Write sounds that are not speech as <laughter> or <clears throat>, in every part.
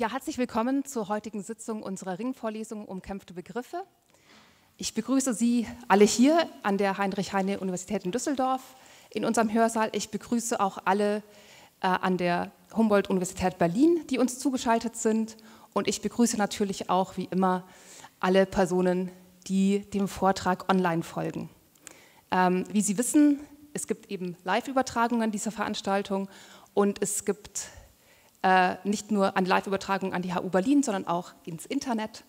Ja, herzlich willkommen zur heutigen Sitzung unserer Ringvorlesung Umkämpfte Begriffe. Ich begrüße Sie alle hier an der Heinrich-Heine-Universität in Düsseldorf in unserem Hörsaal. Ich begrüße auch alle äh, an der Humboldt-Universität Berlin, die uns zugeschaltet sind. Und ich begrüße natürlich auch, wie immer, alle Personen, die dem Vortrag online folgen. Ähm, wie Sie wissen, es gibt eben Live-Übertragungen dieser Veranstaltung und es gibt äh, nicht nur an Live-Übertragung an die HU Berlin, sondern auch ins Internet.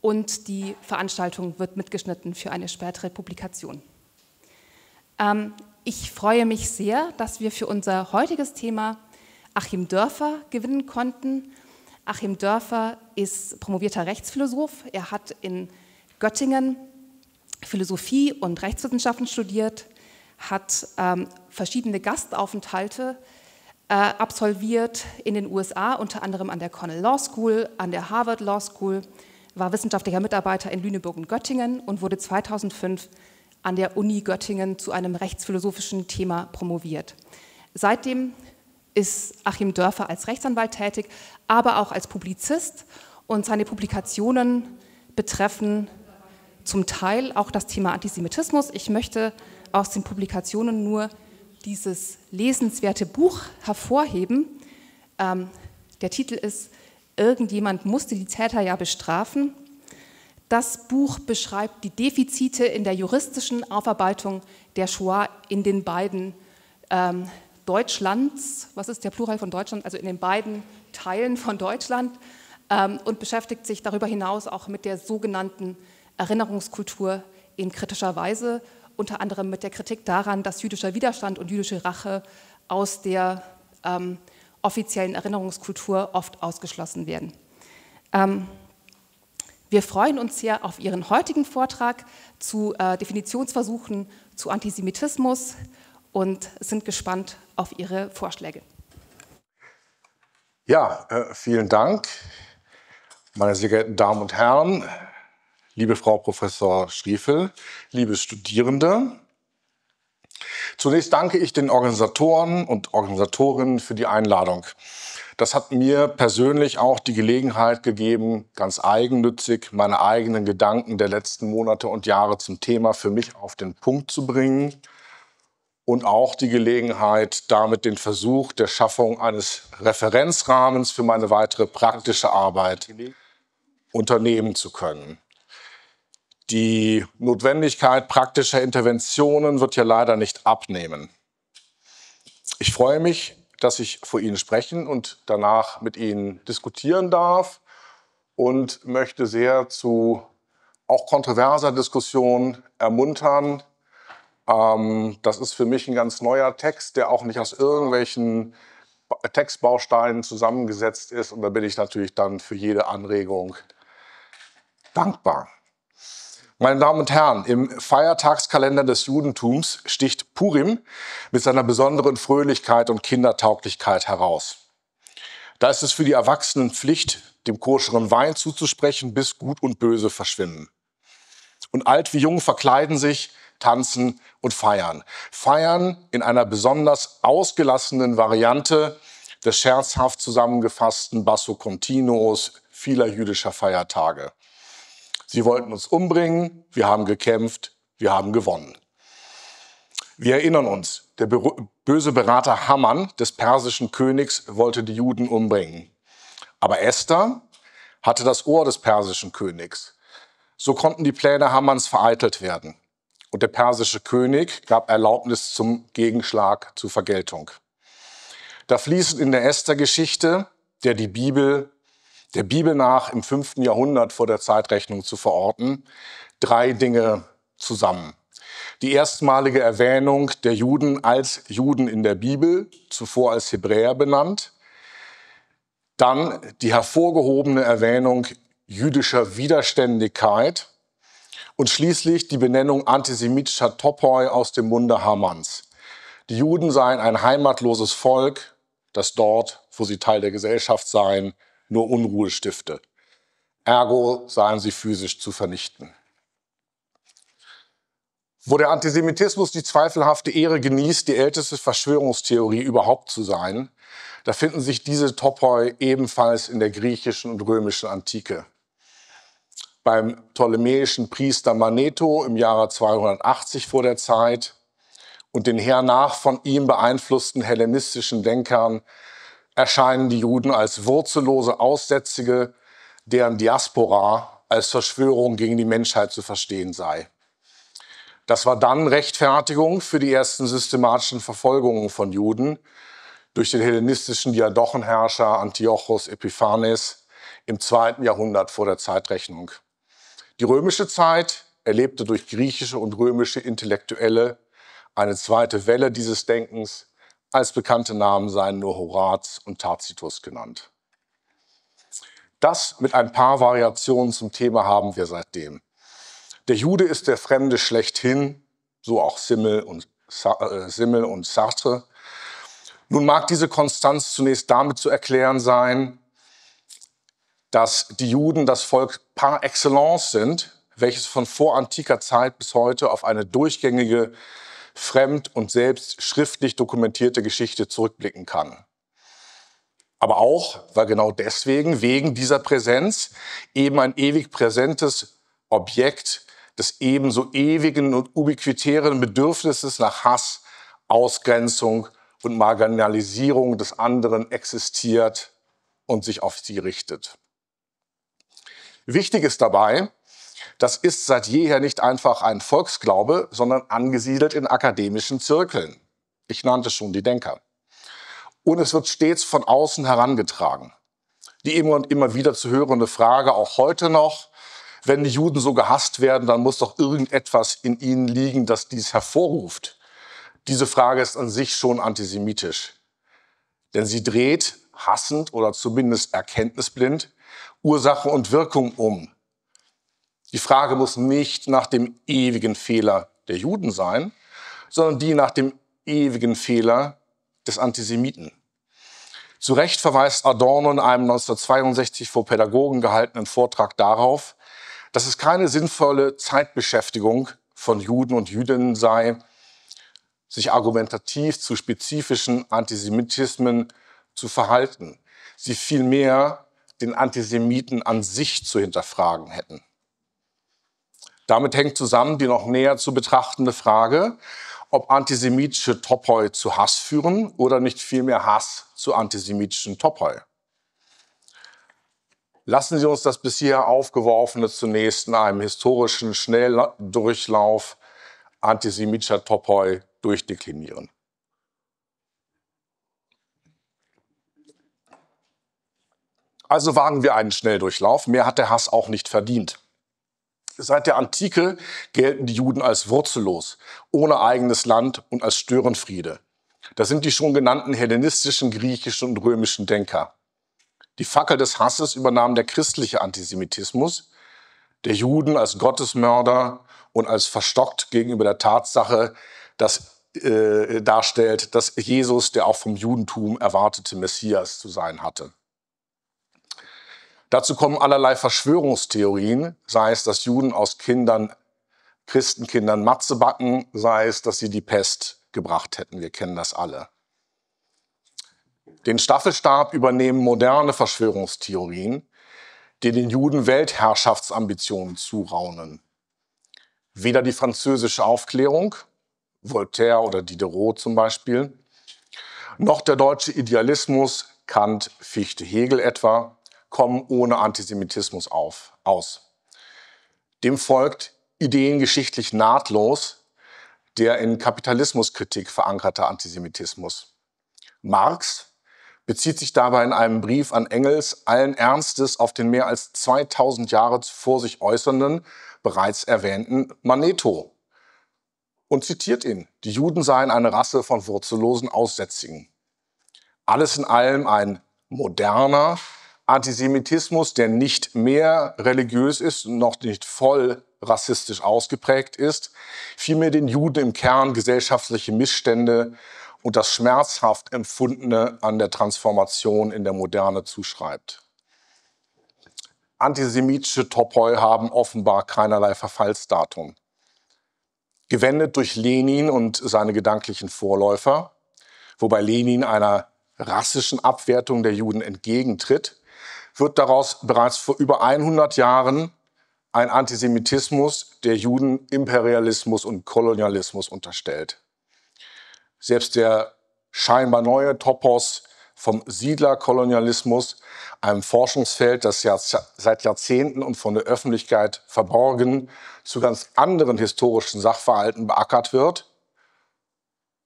Und die Veranstaltung wird mitgeschnitten für eine spätere Publikation. Ähm, ich freue mich sehr, dass wir für unser heutiges Thema Achim Dörfer gewinnen konnten. Achim Dörfer ist promovierter Rechtsphilosoph. Er hat in Göttingen Philosophie und Rechtswissenschaften studiert, hat ähm, verschiedene Gastaufenthalte äh, absolviert in den USA, unter anderem an der Cornell Law School, an der Harvard Law School, war wissenschaftlicher Mitarbeiter in Lüneburg und Göttingen und wurde 2005 an der Uni Göttingen zu einem rechtsphilosophischen Thema promoviert. Seitdem ist Achim Dörfer als Rechtsanwalt tätig, aber auch als Publizist und seine Publikationen betreffen zum Teil auch das Thema Antisemitismus. Ich möchte aus den Publikationen nur dieses lesenswerte Buch hervorheben. Ähm, der Titel ist Irgendjemand musste die Täter ja bestrafen. Das Buch beschreibt die Defizite in der juristischen Aufarbeitung der Shoah in den beiden ähm, Deutschlands, was ist der Plural von Deutschland, also in den beiden Teilen von Deutschland ähm, und beschäftigt sich darüber hinaus auch mit der sogenannten Erinnerungskultur in kritischer Weise unter anderem mit der Kritik daran, dass jüdischer Widerstand und jüdische Rache aus der ähm, offiziellen Erinnerungskultur oft ausgeschlossen werden. Ähm, wir freuen uns sehr auf Ihren heutigen Vortrag zu äh, Definitionsversuchen zu Antisemitismus und sind gespannt auf Ihre Vorschläge. Ja, äh, vielen Dank, meine sehr geehrten Damen und Herren liebe Frau Professor Striefel, liebe Studierende. Zunächst danke ich den Organisatoren und Organisatorinnen für die Einladung. Das hat mir persönlich auch die Gelegenheit gegeben, ganz eigennützig meine eigenen Gedanken der letzten Monate und Jahre zum Thema für mich auf den Punkt zu bringen und auch die Gelegenheit, damit den Versuch der Schaffung eines Referenzrahmens für meine weitere praktische Arbeit unternehmen zu können. Die Notwendigkeit praktischer Interventionen wird ja leider nicht abnehmen. Ich freue mich, dass ich vor Ihnen sprechen und danach mit Ihnen diskutieren darf und möchte sehr zu auch kontroverser Diskussion ermuntern. Ähm, das ist für mich ein ganz neuer Text, der auch nicht aus irgendwelchen Textbausteinen zusammengesetzt ist. Und da bin ich natürlich dann für jede Anregung dankbar. Meine Damen und Herren, im Feiertagskalender des Judentums sticht Purim mit seiner besonderen Fröhlichkeit und Kindertauglichkeit heraus. Da ist es für die Erwachsenen Pflicht, dem koscheren Wein zuzusprechen, bis Gut und Böse verschwinden. Und alt wie jung verkleiden sich, tanzen und feiern. Feiern in einer besonders ausgelassenen Variante des scherzhaft zusammengefassten Basso Continuos vieler jüdischer Feiertage. Sie wollten uns umbringen, wir haben gekämpft, wir haben gewonnen. Wir erinnern uns, der böse Berater Hammann des persischen Königs wollte die Juden umbringen. Aber Esther hatte das Ohr des persischen Königs. So konnten die Pläne Hammanns vereitelt werden. Und der persische König gab Erlaubnis zum Gegenschlag zur Vergeltung. Da fließen in der Esther-Geschichte, der die Bibel der Bibel nach im fünften Jahrhundert vor der Zeitrechnung zu verorten, drei Dinge zusammen. Die erstmalige Erwähnung der Juden als Juden in der Bibel, zuvor als Hebräer benannt, dann die hervorgehobene Erwähnung jüdischer Widerständigkeit und schließlich die Benennung antisemitischer Topoi aus dem Munde Hamanns. Die Juden seien ein heimatloses Volk, das dort, wo sie Teil der Gesellschaft seien, nur Unruhe stifte. Ergo seien sie physisch zu vernichten. Wo der Antisemitismus die zweifelhafte Ehre genießt, die älteste Verschwörungstheorie überhaupt zu sein, da finden sich diese Topoi ebenfalls in der griechischen und römischen Antike. Beim ptolemäischen Priester Maneto im Jahre 280 vor der Zeit und den hernach von ihm beeinflussten hellenistischen Denkern erscheinen die Juden als wurzellose Aussätzige, deren Diaspora als Verschwörung gegen die Menschheit zu verstehen sei. Das war dann Rechtfertigung für die ersten systematischen Verfolgungen von Juden durch den hellenistischen Diadochenherrscher Antiochos Epiphanes im zweiten Jahrhundert vor der Zeitrechnung. Die römische Zeit erlebte durch griechische und römische Intellektuelle eine zweite Welle dieses Denkens, als bekannte Namen seien nur Horaz und Tacitus genannt. Das mit ein paar Variationen zum Thema haben wir seitdem. Der Jude ist der Fremde schlechthin, so auch Simmel und, äh, Simmel und Sartre. Nun mag diese Konstanz zunächst damit zu erklären sein, dass die Juden das Volk par excellence sind, welches von vorantiker Zeit bis heute auf eine durchgängige fremd und selbst schriftlich dokumentierte Geschichte zurückblicken kann. Aber auch, weil genau deswegen, wegen dieser Präsenz, eben ein ewig präsentes Objekt des ebenso ewigen und ubiquitären Bedürfnisses nach Hass, Ausgrenzung und Marginalisierung des anderen existiert und sich auf sie richtet. Wichtig ist dabei, das ist seit jeher nicht einfach ein Volksglaube, sondern angesiedelt in akademischen Zirkeln. Ich nannte schon die Denker. Und es wird stets von außen herangetragen. Die immer und immer wieder zu hörende Frage, auch heute noch, wenn die Juden so gehasst werden, dann muss doch irgendetwas in ihnen liegen, das dies hervorruft. Diese Frage ist an sich schon antisemitisch. Denn sie dreht, hassend oder zumindest erkenntnisblind, Ursache und Wirkung um. Die Frage muss nicht nach dem ewigen Fehler der Juden sein, sondern die nach dem ewigen Fehler des Antisemiten. Zu Recht verweist Adorno in einem 1962 vor Pädagogen gehaltenen Vortrag darauf, dass es keine sinnvolle Zeitbeschäftigung von Juden und Jüdinnen sei, sich argumentativ zu spezifischen Antisemitismen zu verhalten, sie vielmehr den Antisemiten an sich zu hinterfragen hätten. Damit hängt zusammen die noch näher zu betrachtende Frage, ob antisemitische Topoi zu Hass führen oder nicht vielmehr Hass zu antisemitischen Topoi. Lassen Sie uns das bisher aufgeworfene zunächst in einem historischen Schnelldurchlauf antisemitischer Topoi durchdeklinieren. Also wagen wir einen Schnelldurchlauf. Mehr hat der Hass auch nicht verdient. Seit der Antike gelten die Juden als wurzellos, ohne eigenes Land und als Störenfriede. Das sind die schon genannten hellenistischen, griechischen und römischen Denker. Die Fackel des Hasses übernahm der christliche Antisemitismus, der Juden als Gottesmörder und als verstockt gegenüber der Tatsache, dass äh, darstellt, dass Jesus der auch vom Judentum erwartete Messias zu sein hatte. Dazu kommen allerlei Verschwörungstheorien, sei es, dass Juden aus Kindern, Christenkindern Matze backen, sei es, dass sie die Pest gebracht hätten. Wir kennen das alle. Den Staffelstab übernehmen moderne Verschwörungstheorien, die den Juden Weltherrschaftsambitionen zuraunen. Weder die französische Aufklärung, Voltaire oder Diderot zum Beispiel, noch der deutsche Idealismus, Kant, Fichte, Hegel etwa, kommen ohne Antisemitismus auf, aus. Dem folgt ideengeschichtlich nahtlos der in Kapitalismuskritik verankerte Antisemitismus. Marx bezieht sich dabei in einem Brief an Engels allen Ernstes auf den mehr als 2000 Jahre vor sich äußernden, bereits erwähnten Maneto und zitiert ihn, die Juden seien eine Rasse von wurzellosen Aussätzigen. Alles in allem ein moderner, Antisemitismus, der nicht mehr religiös ist, noch nicht voll rassistisch ausgeprägt ist, vielmehr den Juden im Kern gesellschaftliche Missstände und das schmerzhaft Empfundene an der Transformation in der Moderne zuschreibt. Antisemitische Topoi haben offenbar keinerlei Verfallsdatum. Gewendet durch Lenin und seine gedanklichen Vorläufer, wobei Lenin einer rassischen Abwertung der Juden entgegentritt, wird daraus bereits vor über 100 Jahren ein Antisemitismus, der Juden Imperialismus und Kolonialismus unterstellt. Selbst der scheinbar neue Topos vom Siedlerkolonialismus, einem Forschungsfeld, das seit Jahrzehnten und von der Öffentlichkeit verborgen zu ganz anderen historischen Sachverhalten beackert wird,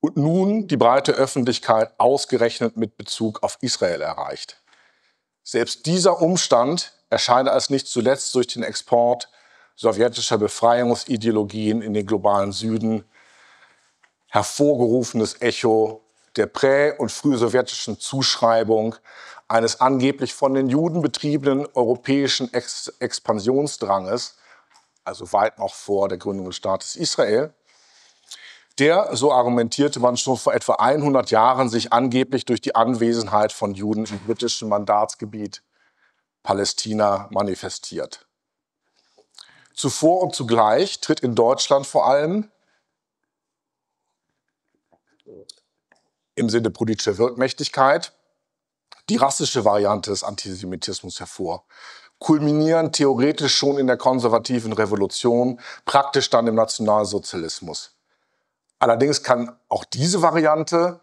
und nun die breite Öffentlichkeit ausgerechnet mit Bezug auf Israel erreicht. Selbst dieser Umstand erscheint als nicht zuletzt durch den Export sowjetischer Befreiungsideologien in den globalen Süden hervorgerufenes Echo der prä- und frühsowjetischen Zuschreibung eines angeblich von den Juden betriebenen europäischen Ex Expansionsdranges, also weit noch vor der Gründung des Staates Israel, der, so argumentierte man schon vor etwa 100 Jahren, sich angeblich durch die Anwesenheit von Juden im britischen Mandatsgebiet Palästina manifestiert. Zuvor und zugleich tritt in Deutschland vor allem im Sinne politischer Wirkmächtigkeit die rassische Variante des Antisemitismus hervor kulminieren theoretisch schon in der konservativen Revolution, praktisch dann im Nationalsozialismus. Allerdings kann auch diese Variante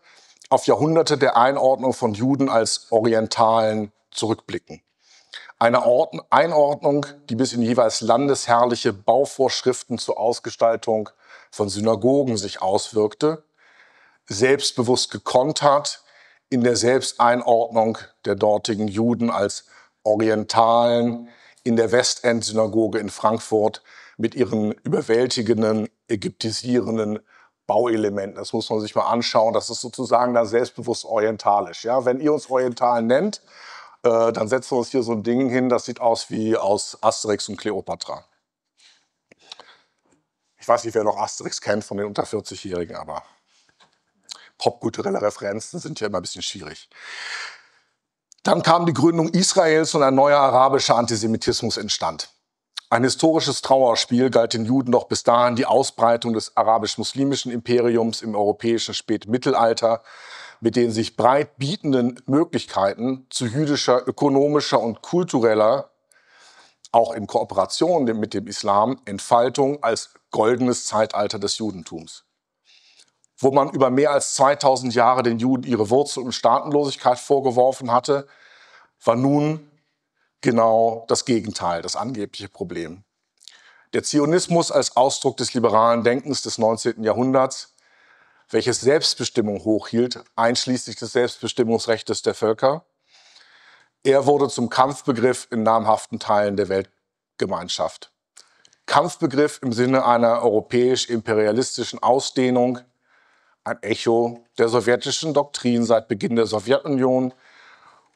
auf Jahrhunderte der Einordnung von Juden als Orientalen zurückblicken. Eine Einordnung, die bis in jeweils landesherrliche Bauvorschriften zur Ausgestaltung von Synagogen sich auswirkte, selbstbewusst gekonnt hat in der Selbsteinordnung der dortigen Juden als Orientalen in der Westend-Synagoge in Frankfurt mit ihren überwältigenden, ägyptisierenden Bauelementen. Das muss man sich mal anschauen. Das ist sozusagen dann selbstbewusst orientalisch. Ja? Wenn ihr uns oriental nennt, äh, dann setzen wir uns hier so ein Ding hin, das sieht aus wie aus Asterix und Kleopatra. Ich weiß nicht, wer noch Asterix kennt von den unter 40-Jährigen, aber popkulturelle Referenzen sind ja immer ein bisschen schwierig. Dann kam die Gründung Israels und ein neuer arabischer Antisemitismus entstand. Ein historisches Trauerspiel galt den Juden noch bis dahin die Ausbreitung des arabisch-muslimischen Imperiums im europäischen Spätmittelalter mit den sich breit bietenden Möglichkeiten zu jüdischer, ökonomischer und kultureller, auch in Kooperation mit dem Islam, Entfaltung als goldenes Zeitalter des Judentums. Wo man über mehr als 2000 Jahre den Juden ihre Wurzel und Staatenlosigkeit vorgeworfen hatte, war nun genau das Gegenteil, das angebliche Problem. Der Zionismus als Ausdruck des liberalen Denkens des 19. Jahrhunderts, welches Selbstbestimmung hochhielt, einschließlich des Selbstbestimmungsrechts der Völker, er wurde zum Kampfbegriff in namhaften Teilen der Weltgemeinschaft. Kampfbegriff im Sinne einer europäisch-imperialistischen Ausdehnung, ein Echo der sowjetischen Doktrin seit Beginn der Sowjetunion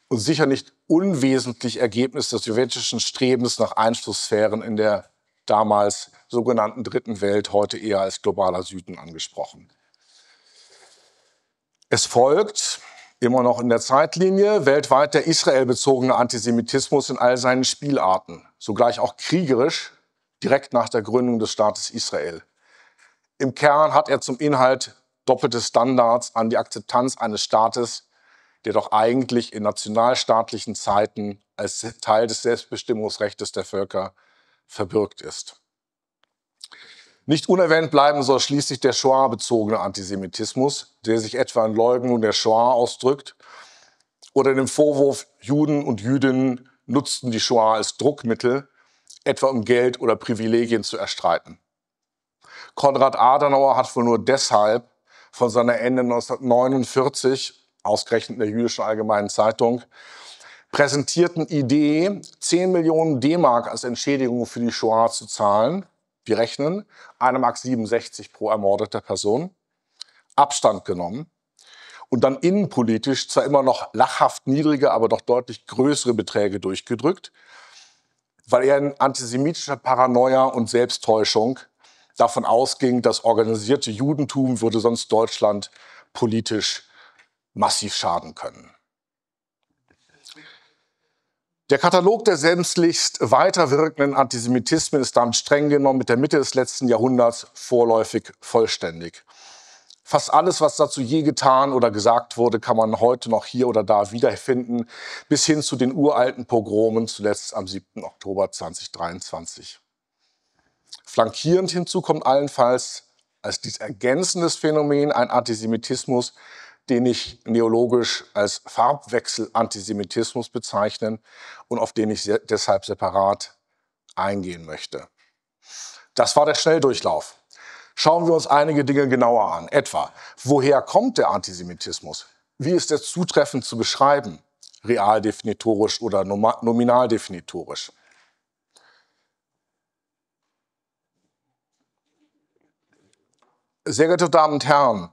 und sicher nicht unwesentlich Ergebnis des sowjetischen Strebens nach Einflusssphären in der damals sogenannten Dritten Welt, heute eher als globaler Süden angesprochen. Es folgt, immer noch in der Zeitlinie, weltweit der israelbezogene Antisemitismus in all seinen Spielarten, sogleich auch kriegerisch, direkt nach der Gründung des Staates Israel. Im Kern hat er zum Inhalt doppelte Standards an die Akzeptanz eines Staates, der doch eigentlich in nationalstaatlichen Zeiten als Teil des Selbstbestimmungsrechts der Völker verbürgt ist. Nicht unerwähnt bleiben soll schließlich der Shoah-bezogene Antisemitismus, der sich etwa in Leugnung der Shoah ausdrückt oder in dem Vorwurf, Juden und Jüdinnen nutzten die Shoah als Druckmittel, etwa um Geld oder Privilegien zu erstreiten. Konrad Adenauer hat wohl nur deshalb von seiner Ende 1949 ausgerechnet in der jüdischen Allgemeinen Zeitung, präsentierten Idee, 10 Millionen D-Mark als Entschädigung für die Shoah zu zahlen. Wir rechnen 1,67 Mark pro ermordeter Person. Abstand genommen und dann innenpolitisch zwar immer noch lachhaft niedrige, aber doch deutlich größere Beträge durchgedrückt, weil er in antisemitischer Paranoia und Selbsttäuschung davon ausging, das organisierte Judentum würde sonst Deutschland politisch massiv schaden können. Der Katalog der sämtlichst weiter wirkenden Antisemitismen ist damit streng genommen mit der Mitte des letzten Jahrhunderts vorläufig vollständig. Fast alles, was dazu je getan oder gesagt wurde, kann man heute noch hier oder da wiederfinden, bis hin zu den uralten Pogromen, zuletzt am 7. Oktober 2023. Flankierend hinzu kommt allenfalls als dies ergänzendes Phänomen ein Antisemitismus, den ich neologisch als Farbwechselantisemitismus bezeichnen und auf den ich se deshalb separat eingehen möchte. Das war der Schnelldurchlauf. Schauen wir uns einige Dinge genauer an. Etwa, woher kommt der Antisemitismus? Wie ist er zutreffend zu beschreiben? Realdefinitorisch oder nominaldefinitorisch? Sehr geehrte Damen und Herren,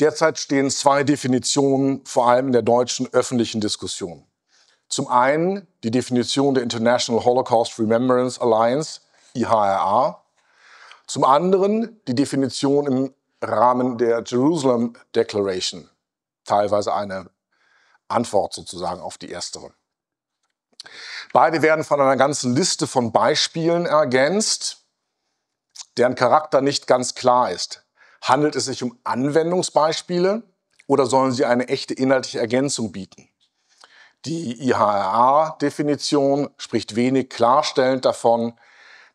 Derzeit stehen zwei Definitionen vor allem in der deutschen öffentlichen Diskussion. Zum einen die Definition der International Holocaust Remembrance Alliance, IHRA. Zum anderen die Definition im Rahmen der Jerusalem Declaration, teilweise eine Antwort sozusagen auf die erstere. Beide werden von einer ganzen Liste von Beispielen ergänzt, deren Charakter nicht ganz klar ist. Handelt es sich um Anwendungsbeispiele oder sollen sie eine echte inhaltliche Ergänzung bieten? Die IHRA-Definition spricht wenig klarstellend davon,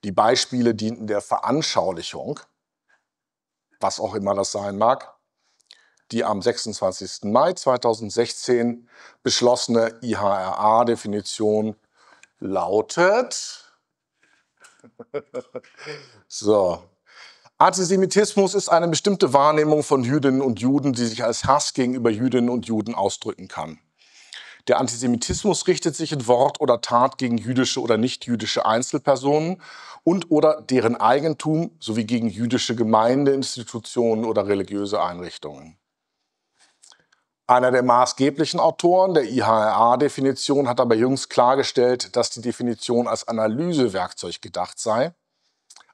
die Beispiele dienten der Veranschaulichung, was auch immer das sein mag. Die am 26. Mai 2016 beschlossene IHRA-Definition lautet, <laughs> so, Antisemitismus ist eine bestimmte Wahrnehmung von Jüdinnen und Juden, die sich als Hass gegenüber Jüdinnen und Juden ausdrücken kann. Der Antisemitismus richtet sich in Wort oder Tat gegen jüdische oder nichtjüdische Einzelpersonen und oder deren Eigentum sowie gegen jüdische Gemeindeinstitutionen oder religiöse Einrichtungen. Einer der maßgeblichen Autoren der IHRA-Definition hat aber jüngst klargestellt, dass die Definition als Analysewerkzeug gedacht sei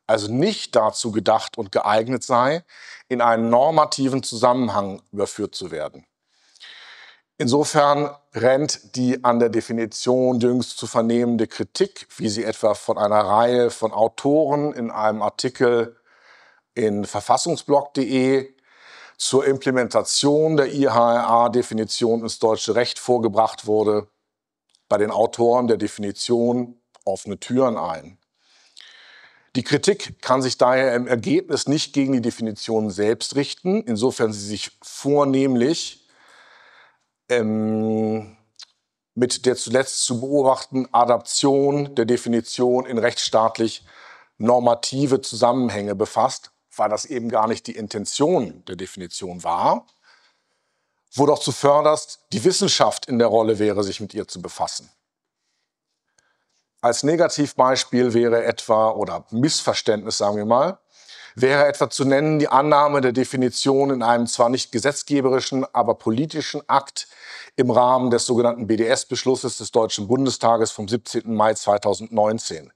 also nicht dazu gedacht und geeignet sei, in einen normativen Zusammenhang überführt zu werden. Insofern rennt die an der Definition jüngst zu vernehmende Kritik, wie sie etwa von einer Reihe von Autoren in einem Artikel in verfassungsblog.de zur Implementation der IHRA-Definition ins deutsche Recht vorgebracht wurde, bei den Autoren der Definition offene Türen ein. Die Kritik kann sich daher im Ergebnis nicht gegen die Definition selbst richten, insofern sie sich vornehmlich ähm, mit der zuletzt zu beobachten Adaption der Definition in rechtsstaatlich normative Zusammenhänge befasst, weil das eben gar nicht die Intention der Definition war, wo doch zuvörderst die Wissenschaft in der Rolle wäre, sich mit ihr zu befassen. Als Negativbeispiel wäre etwa, oder Missverständnis sagen wir mal, wäre etwa zu nennen die Annahme der Definition in einem zwar nicht gesetzgeberischen, aber politischen Akt im Rahmen des sogenannten BDS-Beschlusses des Deutschen Bundestages vom 17. Mai 2019.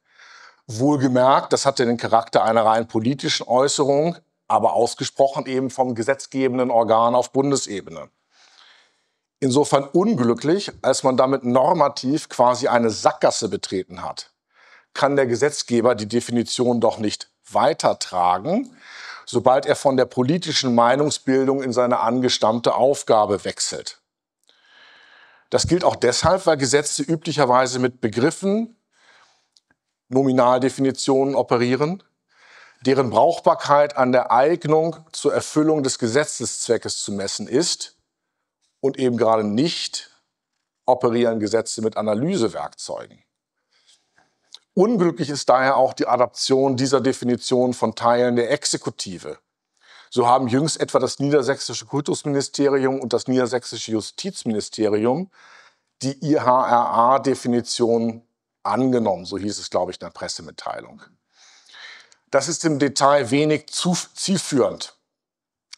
Wohlgemerkt, das hatte den Charakter einer rein politischen Äußerung, aber ausgesprochen eben vom gesetzgebenden Organ auf Bundesebene insofern unglücklich, als man damit normativ quasi eine Sackgasse betreten hat. Kann der Gesetzgeber die Definition doch nicht weitertragen, sobald er von der politischen Meinungsbildung in seine angestammte Aufgabe wechselt. Das gilt auch deshalb, weil Gesetze üblicherweise mit Begriffen, Nominaldefinitionen operieren, deren Brauchbarkeit an der Eignung zur Erfüllung des Gesetzeszweckes zu messen ist und eben gerade nicht operieren Gesetze mit Analysewerkzeugen. Unglücklich ist daher auch die Adaption dieser Definition von Teilen der Exekutive. So haben jüngst etwa das niedersächsische Kultusministerium und das niedersächsische Justizministerium die IHRA-Definition angenommen, so hieß es, glaube ich, in der Pressemitteilung. Das ist im Detail wenig zielführend,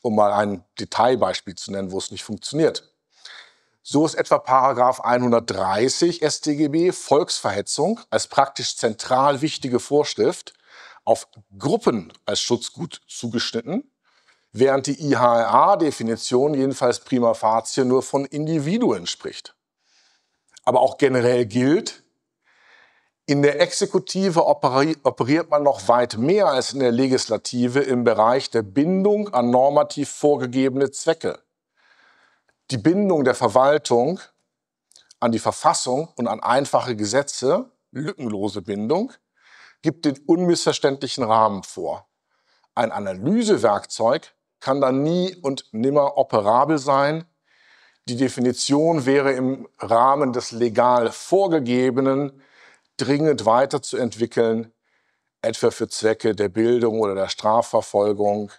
um mal ein Detailbeispiel zu nennen, wo es nicht funktioniert. So ist etwa Paragraph 130 StGB Volksverhetzung als praktisch zentral wichtige Vorschrift auf Gruppen als Schutzgut zugeschnitten, während die IHRA-Definition jedenfalls prima facie nur von Individuen spricht. Aber auch generell gilt, in der Exekutive operiert man noch weit mehr als in der Legislative im Bereich der Bindung an normativ vorgegebene Zwecke die Bindung der Verwaltung an die Verfassung und an einfache Gesetze, lückenlose Bindung, gibt den unmissverständlichen Rahmen vor. Ein Analysewerkzeug kann dann nie und nimmer operabel sein. Die Definition wäre im Rahmen des legal vorgegebenen dringend weiterzuentwickeln, etwa für Zwecke der Bildung oder der Strafverfolgung,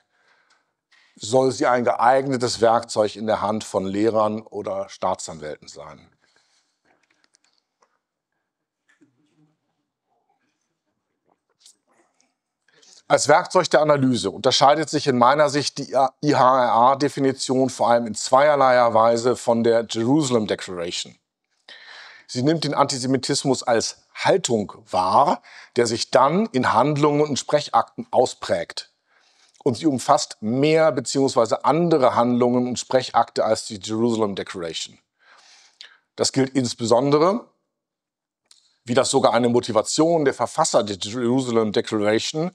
soll sie ein geeignetes Werkzeug in der Hand von Lehrern oder Staatsanwälten sein. Als Werkzeug der Analyse unterscheidet sich in meiner Sicht die IHRA-Definition vor allem in zweierlei Weise von der Jerusalem Declaration. Sie nimmt den Antisemitismus als Haltung wahr, der sich dann in Handlungen und Sprechakten ausprägt und sie umfasst mehr bzw. andere Handlungen und Sprechakte als die Jerusalem Declaration. Das gilt insbesondere, wie das sogar eine Motivation der Verfasser der Jerusalem Declaration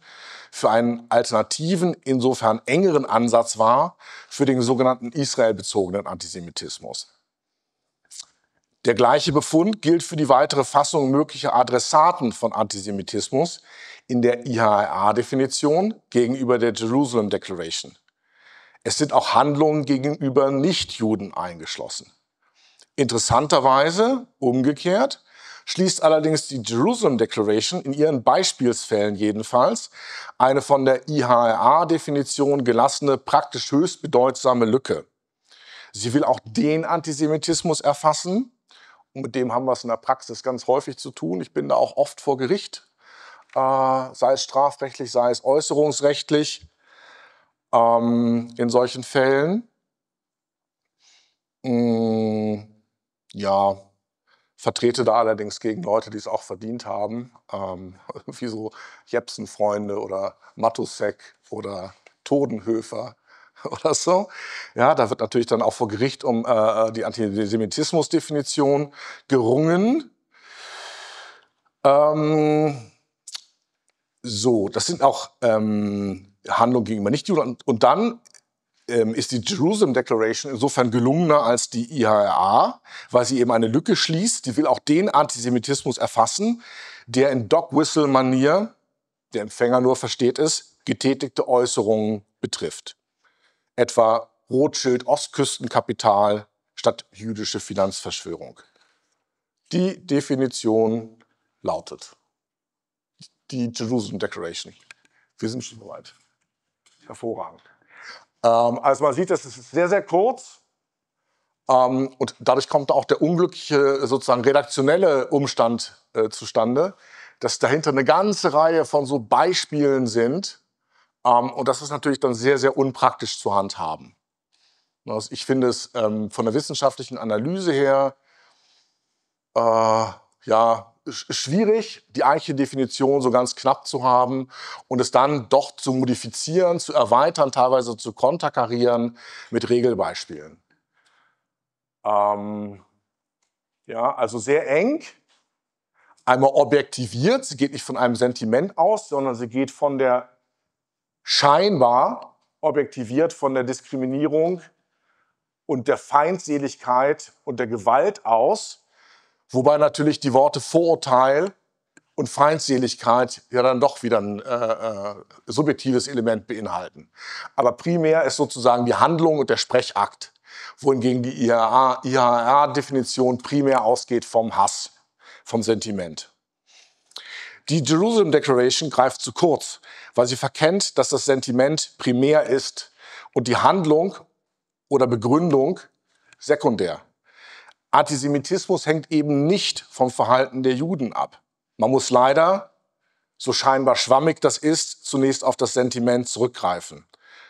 für einen alternativen, insofern engeren Ansatz war für den sogenannten israelbezogenen Antisemitismus. Der gleiche Befund gilt für die weitere Fassung möglicher Adressaten von Antisemitismus, in der IHRA-Definition gegenüber der Jerusalem Declaration. Es sind auch Handlungen gegenüber Nichtjuden eingeschlossen. Interessanterweise, umgekehrt, schließt allerdings die Jerusalem Declaration in ihren Beispielsfällen jedenfalls eine von der IHRA-Definition gelassene, praktisch höchst bedeutsame Lücke. Sie will auch den Antisemitismus erfassen. Und mit dem haben wir es in der Praxis ganz häufig zu tun. Ich bin da auch oft vor Gericht äh, sei es strafrechtlich, sei es äußerungsrechtlich ähm, in solchen Fällen. Mh, mm, ja, vertrete da allerdings gegen Leute, die es auch verdient haben, ähm, <laughs> wie so Jepsen-Freunde oder Matusek oder Todenhöfer <laughs> oder so. Ja, da wird natürlich dann auch vor Gericht um äh, äh die Antisemitismusdefinition gerungen. Ähm, so, das sind auch ähm, Handlungen gegenüber Nichtjuden. Und, und dann ähm, ist die Jerusalem Declaration insofern gelungener als die IHRA, weil sie eben eine Lücke schließt. Die will auch den Antisemitismus erfassen, der in Dog-Whistle-Manier, der Empfänger nur versteht es, getätigte Äußerungen betrifft. Etwa Rothschild, Ostküstenkapital statt jüdische Finanzverschwörung. Die Definition lautet die Jerusalem Declaration. Wir sind schon soweit. Hervorragend. Ähm, also man sieht, das ist sehr, sehr kurz. Ähm, und dadurch kommt auch der unglückliche, sozusagen redaktionelle Umstand äh, zustande, dass dahinter eine ganze Reihe von so Beispielen sind. Ähm, und das ist natürlich dann sehr, sehr unpraktisch zu handhaben. Also ich finde es ähm, von der wissenschaftlichen Analyse her, äh, ja, schwierig, die eigentliche Definition so ganz knapp zu haben und es dann doch zu modifizieren, zu erweitern, teilweise zu konterkarieren mit Regelbeispielen. Ähm, ja, also sehr eng, einmal objektiviert, sie geht nicht von einem Sentiment aus, sondern sie geht von der scheinbar objektiviert von der Diskriminierung und der Feindseligkeit und der Gewalt aus Wobei natürlich die Worte Vorurteil und Feindseligkeit ja dann doch wieder ein äh, äh, subjektives Element beinhalten. Aber primär ist sozusagen die Handlung und der Sprechakt, wohingegen die IHR-Definition primär ausgeht vom Hass, vom Sentiment. Die Jerusalem Declaration greift zu kurz, weil sie verkennt, dass das Sentiment primär ist und die Handlung oder Begründung sekundär. Antisemitismus hängt eben nicht vom Verhalten der Juden ab. Man muss leider, so scheinbar schwammig das ist, zunächst auf das Sentiment zurückgreifen.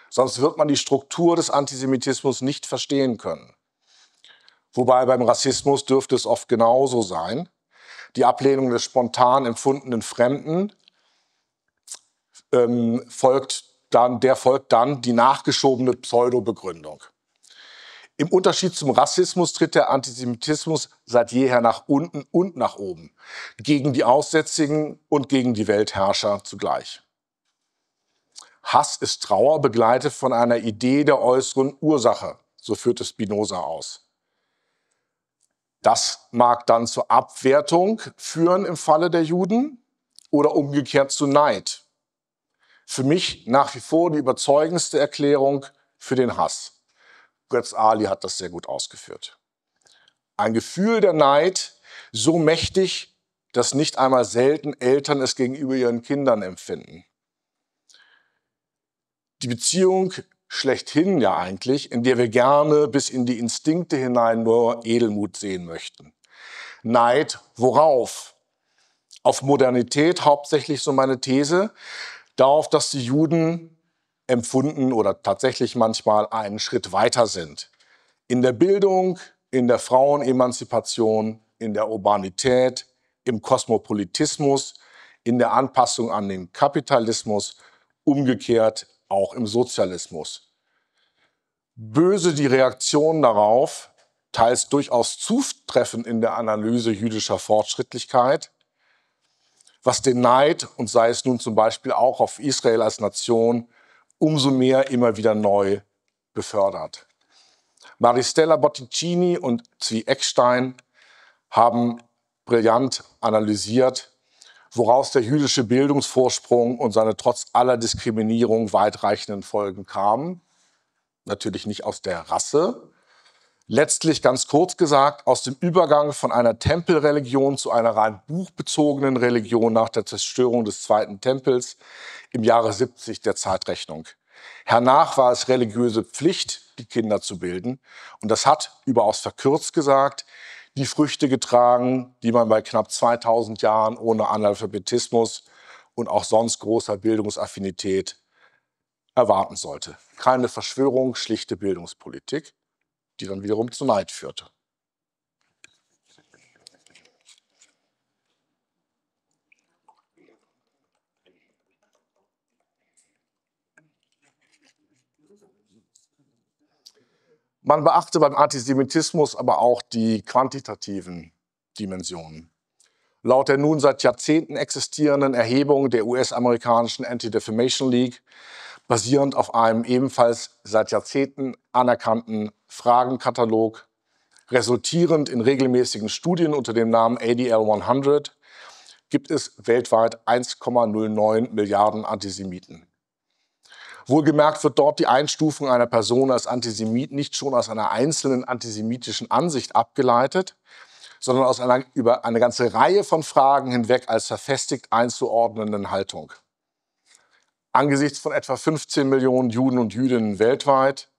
Sonst wird man die Struktur des Antisemitismus nicht verstehen können. Wobei beim Rassismus dürfte es oft genauso sein. Die Ablehnung des spontan empfundenen Fremden ähm, folgt dann, der folgt dann die nachgeschobene Pseudo-Begründung. Im Unterschied zum Rassismus tritt der Antisemitismus seit jeher nach unten und nach oben, gegen die Aussätzigen und gegen die Weltherrscher zugleich. Hass ist Trauer begleitet von einer Idee der äußeren Ursache, so führt es Spinoza aus. Das mag dann zur Abwertung führen im Falle der Juden oder umgekehrt zu Neid. Für mich nach wie vor die überzeugendste Erklärung für den Hass. Götz Ali hat das sehr gut ausgeführt. Ein Gefühl der Neid, so mächtig, dass nicht einmal selten Eltern es gegenüber ihren Kindern empfinden. Die Beziehung schlechthin ja eigentlich, in der wir gerne bis in die Instinkte hinein nur Edelmut sehen möchten. Neid, worauf? Auf Modernität hauptsächlich so meine These, darauf, dass die Juden empfunden oder tatsächlich manchmal einen Schritt weiter sind. In der Bildung, in der Frauenemanzipation, in der Urbanität, im Kosmopolitismus, in der Anpassung an den Kapitalismus, umgekehrt auch im Sozialismus. Böse die Reaktion darauf, teils durchaus zutreffend in der Analyse jüdischer Fortschrittlichkeit, was den Neid, und sei es nun zum Beispiel auch auf Israel als Nation, umso mehr immer wieder neu befördert. Maristella Botticini und Zvi Eckstein haben brillant analysiert, woraus der jüdische Bildungsvorsprung und seine trotz aller Diskriminierung weitreichenden Folgen kamen. Natürlich nicht aus der Rasse. Letztlich ganz kurz gesagt, aus dem Übergang von einer Tempelreligion zu einer rein buchbezogenen Religion nach der Zerstörung des Zweiten Tempels im Jahre 70 der Zeitrechnung. Hernach war es religiöse Pflicht, die Kinder zu bilden. Und das hat, überaus verkürzt gesagt, die Früchte getragen, die man bei knapp 2000 Jahren ohne Analphabetismus und auch sonst großer Bildungsaffinität erwarten sollte. Keine Verschwörung, schlichte Bildungspolitik, die dann wiederum zu Neid führte. Man beachte beim Antisemitismus aber auch die quantitativen Dimensionen. Laut der nun seit Jahrzehnten existierenden Erhebung der US-amerikanischen Anti-Defamation League, basierend auf einem ebenfalls seit Jahrzehnten anerkannten Fragenkatalog, resultierend in regelmäßigen Studien unter dem Namen ADL 100, gibt es weltweit 1,09 Milliarden Antisemiten. Wohlgemerkt wird dort die Einstufung einer Person als Antisemit nicht schon aus einer einzelnen antisemitischen Ansicht abgeleitet, sondern aus einer über eine ganze Reihe von Fragen hinweg als verfestigt einzuordnenden Haltung. Angesichts von etwa 15 Millionen Juden und Jüdinnen weltweit,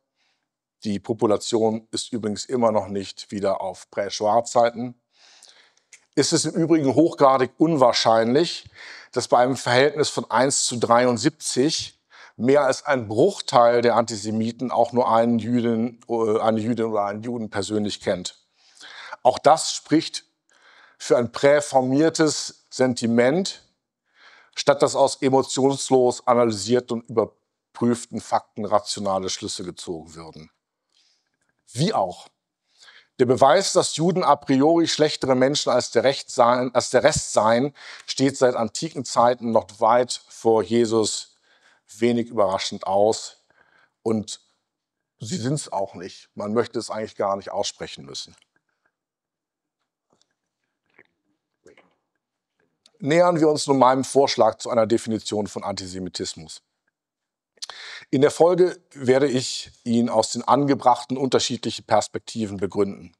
die Population ist übrigens immer noch nicht wieder auf prä schwarz ist es im Übrigen hochgradig unwahrscheinlich, dass bei einem Verhältnis von 1 zu 73 mehr als ein Bruchteil der Antisemiten auch nur einen Jüdin, äh, eine Jüdin oder einen Juden persönlich kennt. Auch das spricht für ein präformiertes Sentiment, statt dass aus emotionslos analysierten und überprüften Fakten rationale Schlüsse gezogen würden. Wie auch. Der Beweis, dass Juden a priori schlechtere Menschen als der, Recht seien, als der Rest seien, steht seit antiken Zeiten noch weit vor Jesus wenig überraschend aus und sie sind es auch nicht. Man möchte es eigentlich gar nicht aussprechen müssen. Nähern wir uns nun meinem Vorschlag zu einer Definition von Antisemitismus. In der Folge werde ich ihn aus den angebrachten unterschiedlichen Perspektiven begründen.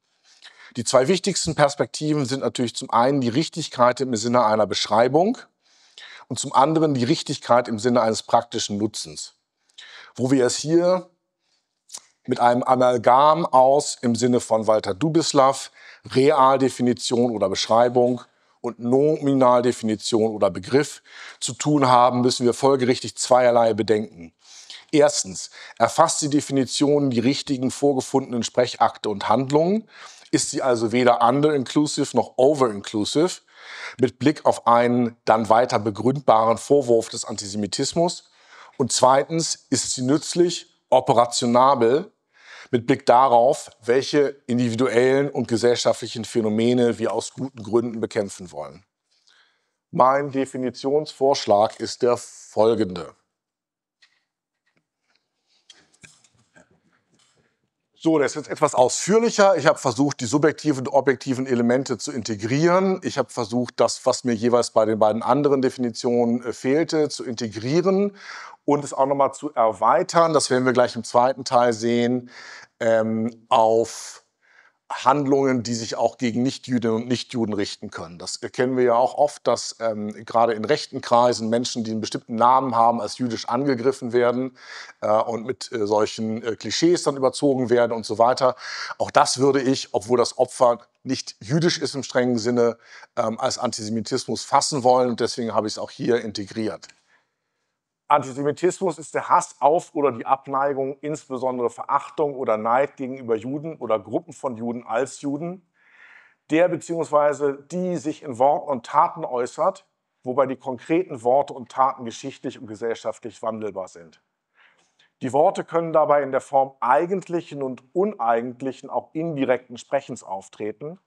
Die zwei wichtigsten Perspektiven sind natürlich zum einen die Richtigkeit im Sinne einer Beschreibung und zum anderen die Richtigkeit im Sinne eines praktischen Nutzens, wo wir es hier mit einem Amalgam aus im Sinne von Walter Dubislav, Realdefinition oder Beschreibung und Nominaldefinition oder Begriff zu tun haben, müssen wir folgerichtig zweierlei bedenken. Erstens, erfasst die Definition die richtigen vorgefundenen Sprechakte und Handlungen? Ist sie also weder under-inclusive noch over-inclusive? mit Blick auf einen dann weiter begründbaren Vorwurf des Antisemitismus. Und zweitens ist sie nützlich, operationabel mit Blick darauf, welche individuellen und gesellschaftlichen Phänomene wir aus guten Gründen bekämpfen wollen. Mein Definitionsvorschlag ist der folgende. So, das ist jetzt etwas ausführlicher. Ich habe versucht, die subjektiven und objektiven Elemente zu integrieren. Ich habe versucht, das, was mir jeweils bei den beiden anderen Definitionen äh, fehlte, zu integrieren und es auch nochmal zu erweitern. Das werden wir gleich im zweiten Teil sehen, ähm, auf Handlungen, die sich auch gegen Nichtjüdinnen und Nichtjuden richten können. Das erkennen wir ja auch oft, dass ähm, gerade in rechten Kreisen Menschen, die einen bestimmten Namen haben, als jüdisch angegriffen werden äh, und mit äh, solchen äh, Klischees dann überzogen werden und so weiter. Auch das würde ich, obwohl das Opfer nicht jüdisch ist im strengen Sinne, ähm, als Antisemitismus fassen wollen. Und deswegen habe ich es auch hier integriert. Antisemitismus ist der Hass auf oder die Abneigung, insbesondere Verachtung oder Neid gegenüber Juden oder Gruppen von Juden als Juden, der bzw. die sich in Worten und Taten äußert, wobei die konkreten Worte und Taten geschichtlich und gesellschaftlich wandelbar sind. Die Worte können dabei in der Form eigentlichen und uneigentlichen, auch indirekten Sprechens auftreten,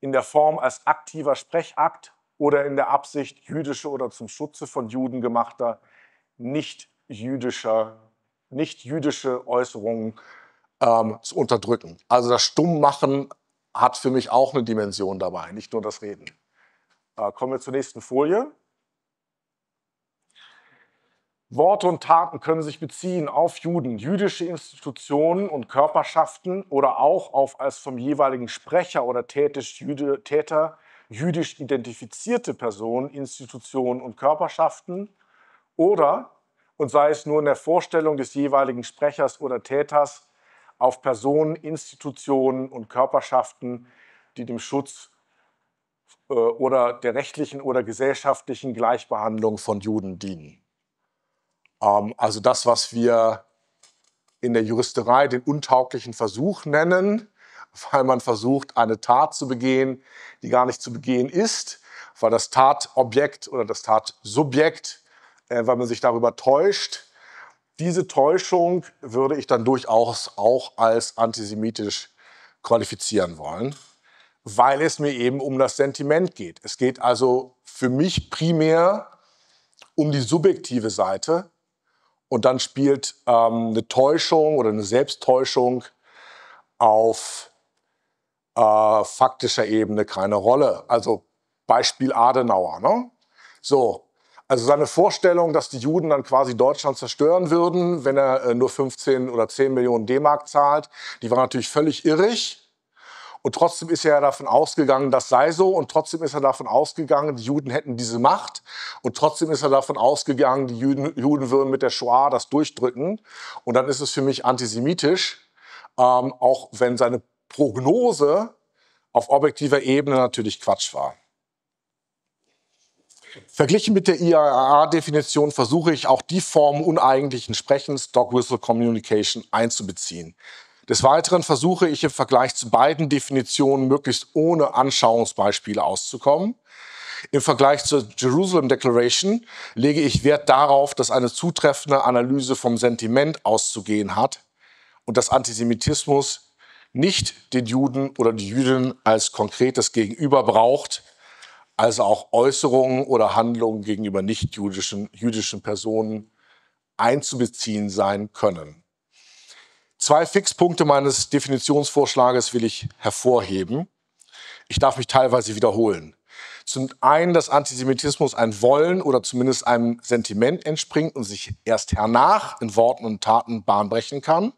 in der Form als aktiver Sprechakt oder in der Absicht jüdische oder zum Schutze von Juden gemachter nicht-jüdischer, nicht-jüdische Äußerungen ähm, zu unterdrücken. Also das Stummmachen hat für mich auch eine Dimension dabei, nicht nur das Reden. Äh, kommen wir zur nächsten Folie. Worte und Taten können sich beziehen auf Juden, jüdische Institutionen und Körperschaften oder auch auf als vom jeweiligen Sprecher oder Täter jüdisch identifizierte Personen, Institutionen und Körperschaften oder, und sei es nur in der Vorstellung des jeweiligen Sprechers oder Täters, auf Personen, Institutionen und Körperschaften, die dem Schutz äh, oder der rechtlichen oder gesellschaftlichen Gleichbehandlung von Juden dienen. Ähm, also das, was wir in der Juristerei den untauglichen Versuch nennen, <laughs> weil man versucht, eine Tat zu begehen, die gar nicht zu begehen ist, weil das Tatobjekt oder das Tatsubjekt äh, weil man sich darüber täuscht. Diese Täuschung würde ich dann durchaus auch als antisemitisch qualifizieren wollen, weil es mir eben um das Sentiment geht. Es geht also für mich primär um die subjektive Seite und dann spielt ähm, eine Täuschung oder eine Selbsttäuschung auf äh, faktischer Ebene keine Rolle. Also Beispiel Adenauer. Ne? So, also seine Vorstellung, dass die Juden dann quasi Deutschland zerstören würden, wenn er äh, nur 15 oder 10 Millionen D-Mark zahlt, die war natürlich völlig irrig. Und trotzdem ist er ja davon ausgegangen, das sei so. Und trotzdem ist er davon ausgegangen, die Juden hätten diese Macht. Und trotzdem ist er davon ausgegangen, die Juden, Juden würden mit der Shoah das durchdrücken. Und dann ist es für mich antisemitisch, ähm, auch wenn seine Prognose auf objektiver Ebene natürlich Quatsch war. Verglichen mit der IAA-Definition versuche ich auch die Form uneigentlichen Sprechens, Dog Whistle Communication, einzubeziehen. Des Weiteren versuche ich im Vergleich zu beiden Definitionen möglichst ohne Anschauungsbeispiele auszukommen. Im Vergleich zur Jerusalem Declaration lege ich Wert darauf, dass eine zutreffende Analyse vom Sentiment auszugehen hat und dass Antisemitismus nicht den Juden oder die Jüdinnen als konkretes Gegenüber braucht, als auch Äußerungen oder Handlungen gegenüber nichtjüdischen jüdischen Personen einzubeziehen sein können. Zwei Fixpunkte meines Definitionsvorschlages will ich hervorheben. Ich darf mich teilweise wiederholen. Zum einen, dass Antisemitismus ein Wollen oder zumindest einem Sentiment entspringt und sich erst hernach in Worten und Taten bahnbrechen kann.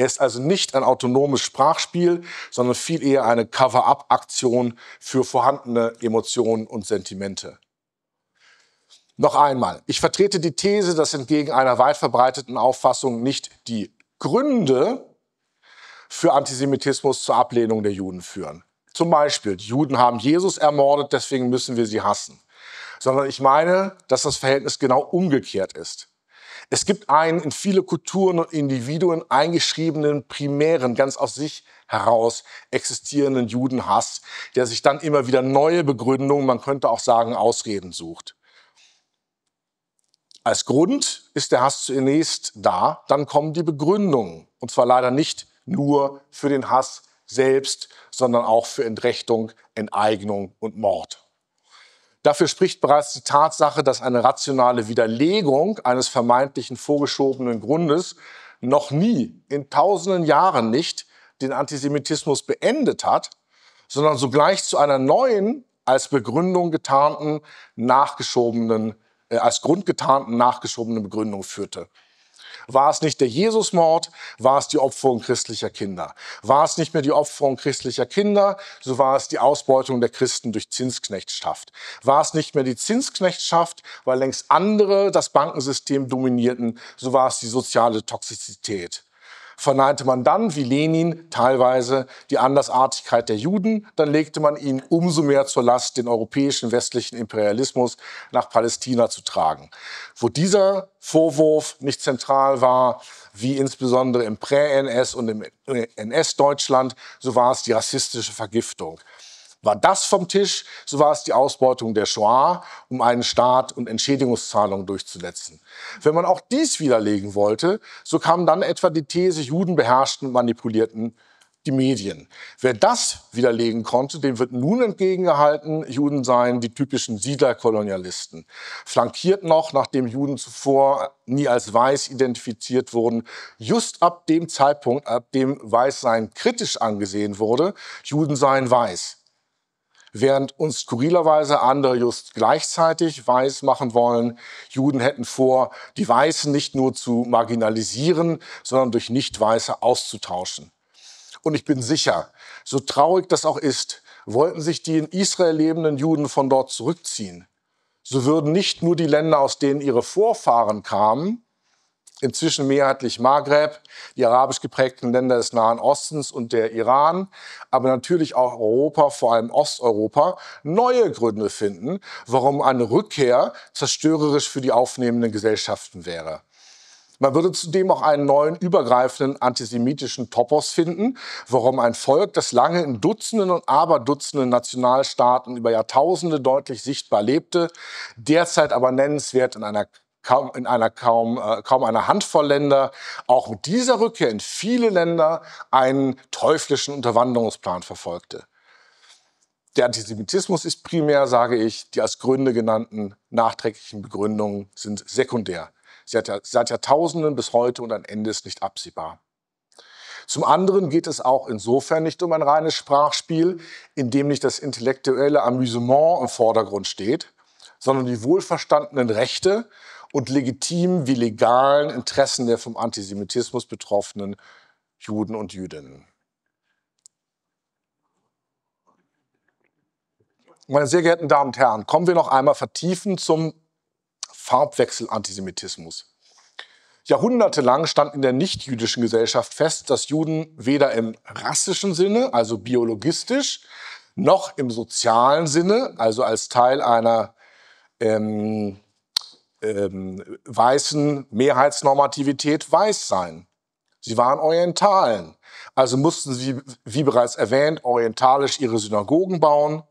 Er ist also nicht ein autonomes Sprachspiel, sondern viel eher eine Cover-up-Aktion für vorhandene Emotionen und Sentimente. Noch einmal, ich vertrete die These, dass entgegen einer weit verbreiteten Auffassung nicht die Gründe für Antisemitismus zur Ablehnung der Juden führen. Zum Beispiel, die Juden haben Jesus ermordet, deswegen müssen wir sie hassen. Sondern ich meine, dass das Verhältnis genau umgekehrt ist. Es gibt einen in viele Kulturen und Individuen eingeschriebenen primären, ganz aus sich heraus existierenden Judenhass, der sich dann immer wieder neue Begründungen, man könnte auch sagen Ausreden sucht. Als Grund ist der Hass zunächst da, dann kommen die Begründungen. Und zwar leider nicht nur für den Hass selbst, sondern auch für Entrechtung, Enteignung und Mord. Dafür spricht bereits die Tatsache, dass eine rationale Widerlegung eines vermeintlichen vorgeschobenen Grundes noch nie in tausenden Jahren nicht den Antisemitismus beendet hat, sondern sogleich zu einer neuen, als Begründung getarnten, nachgeschobenen, äh, als Grund getarnten, nachgeschobenen Begründung führte. War es nicht der Jesusmord, war es die Opferung christlicher Kinder. War es nicht mehr die Opferung christlicher Kinder, so war es die Ausbeutung der Christen durch Zinsknechtschaft. War es nicht mehr die Zinsknechtschaft, weil längst andere das Bankensystem dominierten, so war es die soziale Toxizität verneinte man dann, wie Lenin, teilweise die Andersartigkeit der Juden. Dann legte man ihnen umso mehr zur Last, den europäischen westlichen Imperialismus nach Palästina zu tragen. Wo dieser Vorwurf nicht zentral war, wie insbesondere im Prä-NS und im NS-Deutschland, so war es die rassistische Vergiftung. War das vom Tisch, so war es die Ausbeutung der Shoah, um einen Staat und Entschädigungszahlungen durchzusetzen. Wenn man auch dies widerlegen wollte, so kam dann etwa die These, Juden beherrschten und manipulierten die Medien. Wer das widerlegen konnte, dem wird nun entgegengehalten, Juden seien die typischen Siedlerkolonialisten. Flankiert noch, nachdem Juden zuvor nie als weiß identifiziert wurden, just ab dem Zeitpunkt, ab dem Weißsein kritisch angesehen wurde, Juden seien weiß während uns skurrilerweise andere just gleichzeitig weiß machen wollen, Juden hätten vor, die Weißen nicht nur zu marginalisieren, sondern durch Nicht-Weiße auszutauschen. Und ich bin sicher, so traurig das auch ist, wollten sich die in Israel lebenden Juden von dort zurückziehen. So würden nicht nur die Länder, aus denen ihre Vorfahren kamen, inzwischen mehrheitlich Maghreb, die arabisch geprägten Länder des Nahen Ostens und der Iran, aber natürlich auch Europa, vor allem Osteuropa, neue Gründe finden, warum eine Rückkehr zerstörerisch für die aufnehmenden Gesellschaften wäre. Man würde zudem auch einen neuen übergreifenden antisemitischen Topos finden, warum ein Volk, das lange in Dutzenden und Aberdutzenden Nationalstaaten über Jahrtausende deutlich sichtbar lebte, derzeit aber nennenswert in einer kaum, in einer kaum, äh, kaum einer Handvoll Länder auch mit dieser Rückkehr in viele Länder einen teuflischen Unterwanderungsplan verfolgte. Der Antisemitismus ist primär, sage ich, die als Gründe genannten nachträglichen Begründungen sind sekundär. Sie Seit, seit Jahrtausenden bis heute und ein Ende ist nicht absehbar. Zum anderen geht es auch insofern nicht um ein reines Sprachspiel, in dem nicht das intellektuelle Amüsement im Vordergrund steht, sondern die wohlverstandenen Rechte und legitim wie legalen Interessen der vom Antisemitismus betroffenen Juden und Jüdinnen. Meine sehr geehrten Damen und Herren, kommen wir noch einmal vertiefend zum Farbwechsel Antisemitismus. Jahrhundertelang stand in der nichtjüdischen Gesellschaft fest, dass Juden weder im rassischen Sinne, also biologistisch, noch im sozialen Sinne, also als Teil einer ähm, ähm, weißen Mehrheitsnormativität weiß sein. Sie waren Orientalen. Also mussten sie, wie bereits erwähnt, orientalisch ihre Synagogen bauen.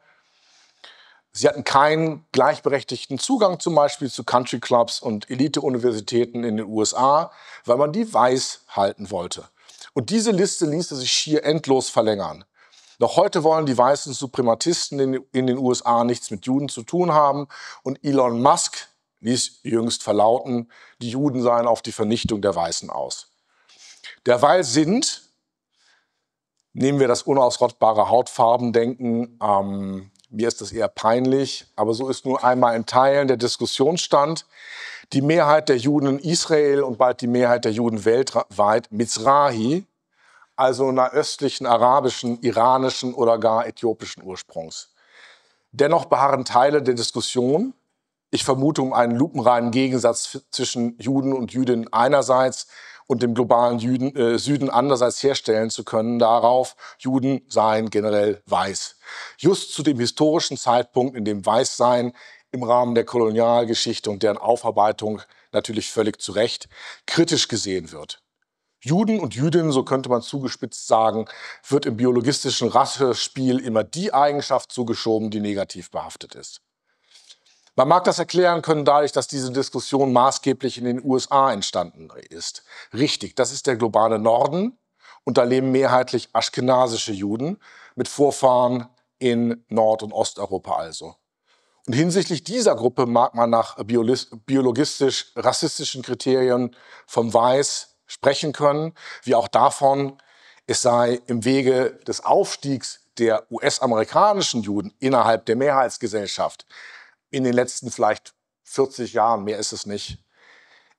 Sie hatten keinen gleichberechtigten Zugang zum Beispiel zu Country Clubs und Elite-Universitäten in den USA, weil man die weiß halten wollte. Und diese Liste ließe sich schier endlos verlängern. Noch heute wollen die weißen Suprematisten in den USA nichts mit Juden zu tun haben und Elon Musk ließ jüngst verlauten, die Juden seien auf die Vernichtung der Weißen aus. Derweil sind, nehmen wir das unausrottbare Hautfarbendenken, ähm, mir ist das eher peinlich, aber so ist nun einmal in Teilen der Diskussionsstand. Die Mehrheit der Juden in Israel und bald die Mehrheit der Juden weltweit Mizrahi, also nahöstlichen, arabischen, iranischen oder gar äthiopischen Ursprungs. Dennoch beharren Teile der Diskussion ich vermute um einen lupenreinen Gegensatz zwischen Juden und Jüdinnen einerseits und dem globalen Juden, äh, Süden andererseits herstellen zu können darauf, Juden seien generell weiß. Just zu dem historischen Zeitpunkt, in dem Weißsein im Rahmen der Kolonialgeschichte und deren Aufarbeitung natürlich völlig zu Recht kritisch gesehen wird. Juden und Jüdinnen, so könnte man zugespitzt sagen, wird im biologistischen Rassespiel immer die Eigenschaft zugeschoben, die negativ behaftet ist. Man mag das erklären können dadurch, dass diese Diskussion maßgeblich in den USA entstanden ist. Richtig, das ist der globale Norden und da leben mehrheitlich aschkenasische Juden mit Vorfahren in Nord- und Osteuropa also. Und hinsichtlich dieser Gruppe mag man nach biologistisch-rassistischen Kriterien vom Weiß sprechen können, wie auch davon, es sei im Wege des Aufstiegs der US-amerikanischen Juden innerhalb der Mehrheitsgesellschaft in den letzten vielleicht 40 Jahren, mehr ist es nicht,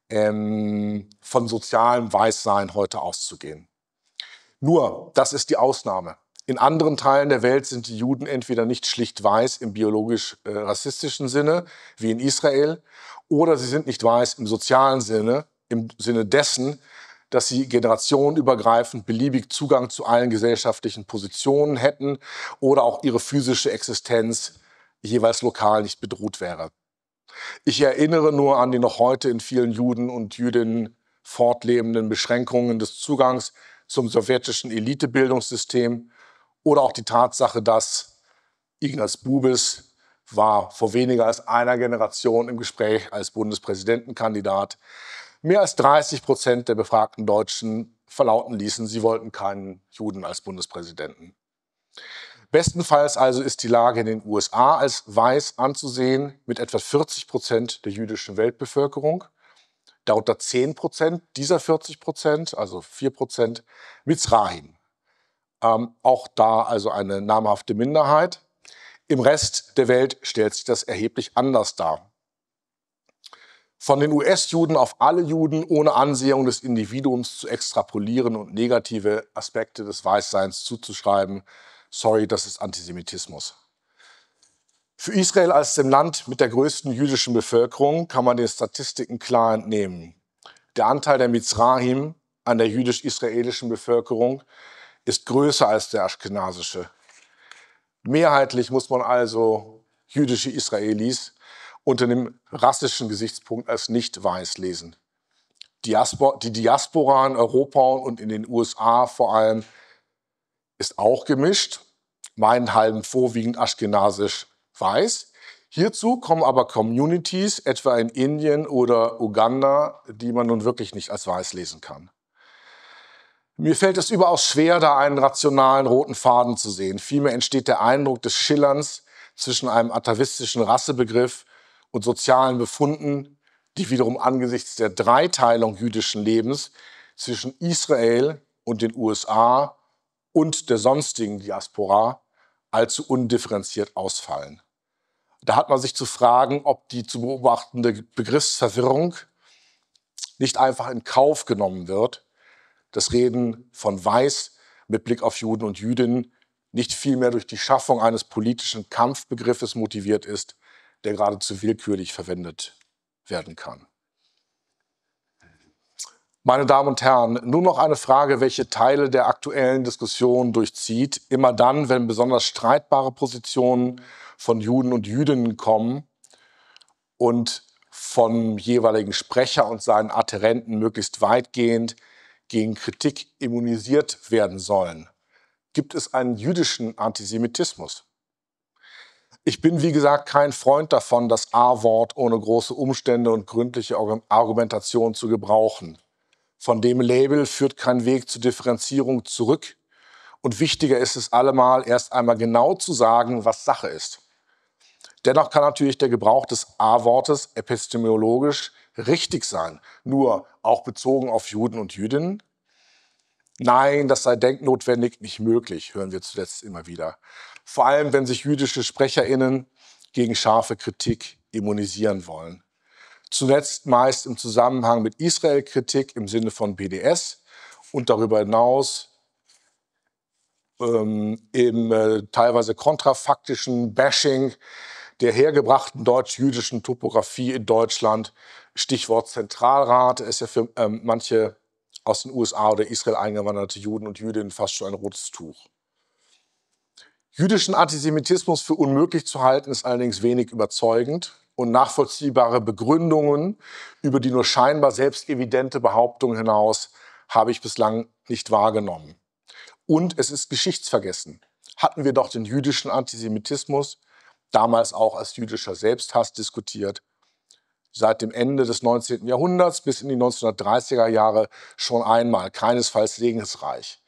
ähm, von sozialem Weißsein heute auszugehen. Nur, das ist die Ausnahme. In anderen Teilen der Welt sind die Juden entweder nicht schlicht weiß im biologisch-rassistischen äh, Sinne, wie in Israel, oder sie sind nicht weiß im sozialen Sinne, im Sinne dessen, dass sie generationenübergreifend beliebig Zugang zu allen gesellschaftlichen Positionen hätten oder auch ihre physische Existenz jeweils lokal nicht bedroht wäre. Ich erinnere nur an die noch heute in vielen Juden und Jüdinnen fortlebenden Beschränkungen des Zugangs zum sowjetischen Elitebildungssystem oder auch die Tatsache, dass Ignaz Bubis war vor weniger als einer Generation im Gespräch als Bundespräsidentenkandidat. Mehr als 30 Prozent der befragten Deutschen verlauten ließen, sie wollten keinen Juden als Bundespräsidenten. Bestenfalls also ist die Lage in den USA als weiß anzusehen mit etwa 40 Prozent der jüdischen Weltbevölkerung. Darunter 10 Prozent dieser 40 Prozent, also 4 Prozent, Mizrahim. Ähm, auch da also eine namhafte Minderheit. Im Rest der Welt stellt sich das erheblich anders dar. Von den US-Juden auf alle Juden ohne Ansehung des Individuums zu extrapolieren und negative Aspekte des Weißseins zuzuschreiben, sorry, das ist Antisemitismus. Für Israel als dem Land mit der größten jüdischen Bevölkerung kann man den Statistiken klar entnehmen. Der Anteil der Mizrahim an der jüdisch-israelischen Bevölkerung ist größer als der aschkenasische. Mehrheitlich muss man also jüdische Israelis unter dem rassischen Gesichtspunkt als nicht weiß lesen. die Diaspora in Europa und in den USA vor allem ist auch gemischt, meinen halben vorwiegend aschkenasisch-weiß. Hierzu kommen aber Communities, etwa in Indien oder Uganda, die man nun wirklich nicht als weiß lesen kann. Mir fällt es überaus schwer, da einen rationalen roten Faden zu sehen. Vielmehr entsteht der Eindruck des Schillerns zwischen einem atavistischen Rassebegriff und sozialen Befunden, die wiederum angesichts der Dreiteilung jüdischen Lebens zwischen Israel und den USA und der sonstigen Diaspora allzu undifferenziert ausfallen. Da hat man sich zu fragen, ob die zu beobachtende Begriffsverwirrung nicht einfach in Kauf genommen wird, das Reden von Weiß mit Blick auf Juden und Jüdinnen nicht vielmehr durch die Schaffung eines politischen Kampfbegriffes motiviert ist, der geradezu willkürlich verwendet werden kann. Meine Damen und Herren, nur noch eine Frage, welche Teile der aktuellen Diskussion durchzieht. Immer dann, wenn besonders streitbare Positionen von Juden und Jüdinnen kommen und vom jeweiligen Sprecher und seinen Adherenten möglichst weitgehend gegen Kritik immunisiert werden sollen. Gibt es einen jüdischen Antisemitismus? Ich bin, wie gesagt, kein Freund davon, das A-Wort ohne große Umstände und gründliche Argumentation zu gebrauchen. Von dem Label führt kein Weg zur Differenzierung zurück. Und wichtiger ist es allemal, erst einmal genau zu sagen, was Sache ist. Dennoch kann natürlich der Gebrauch des A-Wortes epistemologisch richtig sein, nur auch bezogen auf Juden und Jüdinnen. Nein, das sei denknotwendig nicht möglich, hören wir zuletzt immer wieder. Vor allem, wenn sich jüdische Sprecherinnen gegen scharfe Kritik immunisieren wollen zuletzt meist im Zusammenhang mit Israel-Kritik im Sinne von BDS und darüber hinaus ähm, im äh, teilweise kontrafaktischen Bashing der hergebrachten deutsch-jüdischen Topografie in Deutschland. Stichwort Zentralrat ist ja für ähm, manche aus den USA oder Israel eingewanderte Juden und Jüdinnen fast schon ein rotes Tuch. Jüdischen Antisemitismus für unmöglich zu halten, ist allerdings wenig überzeugend und nachvollziehbare Begründungen über die nur scheinbar selbstevidente Behauptung hinaus habe ich bislang nicht wahrgenommen. Und es ist geschichtsvergessen. Hatten wir doch den jüdischen Antisemitismus, damals auch als jüdischer Selbsthass diskutiert, seit dem Ende des 19. Jahrhunderts bis in die 1930er Jahre schon einmal, keinesfalls segensreich.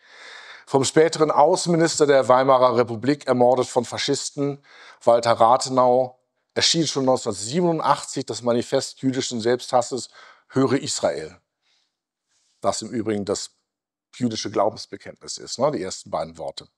Vom späteren Außenminister der Weimarer Republik ermordet von Faschisten, Walter Rathenau, erschien schon 1987 das Manifest jüdischen Selbsthasses Höre Israel, das im Übrigen das jüdische Glaubensbekenntnis ist, ne, die ersten beiden Worte.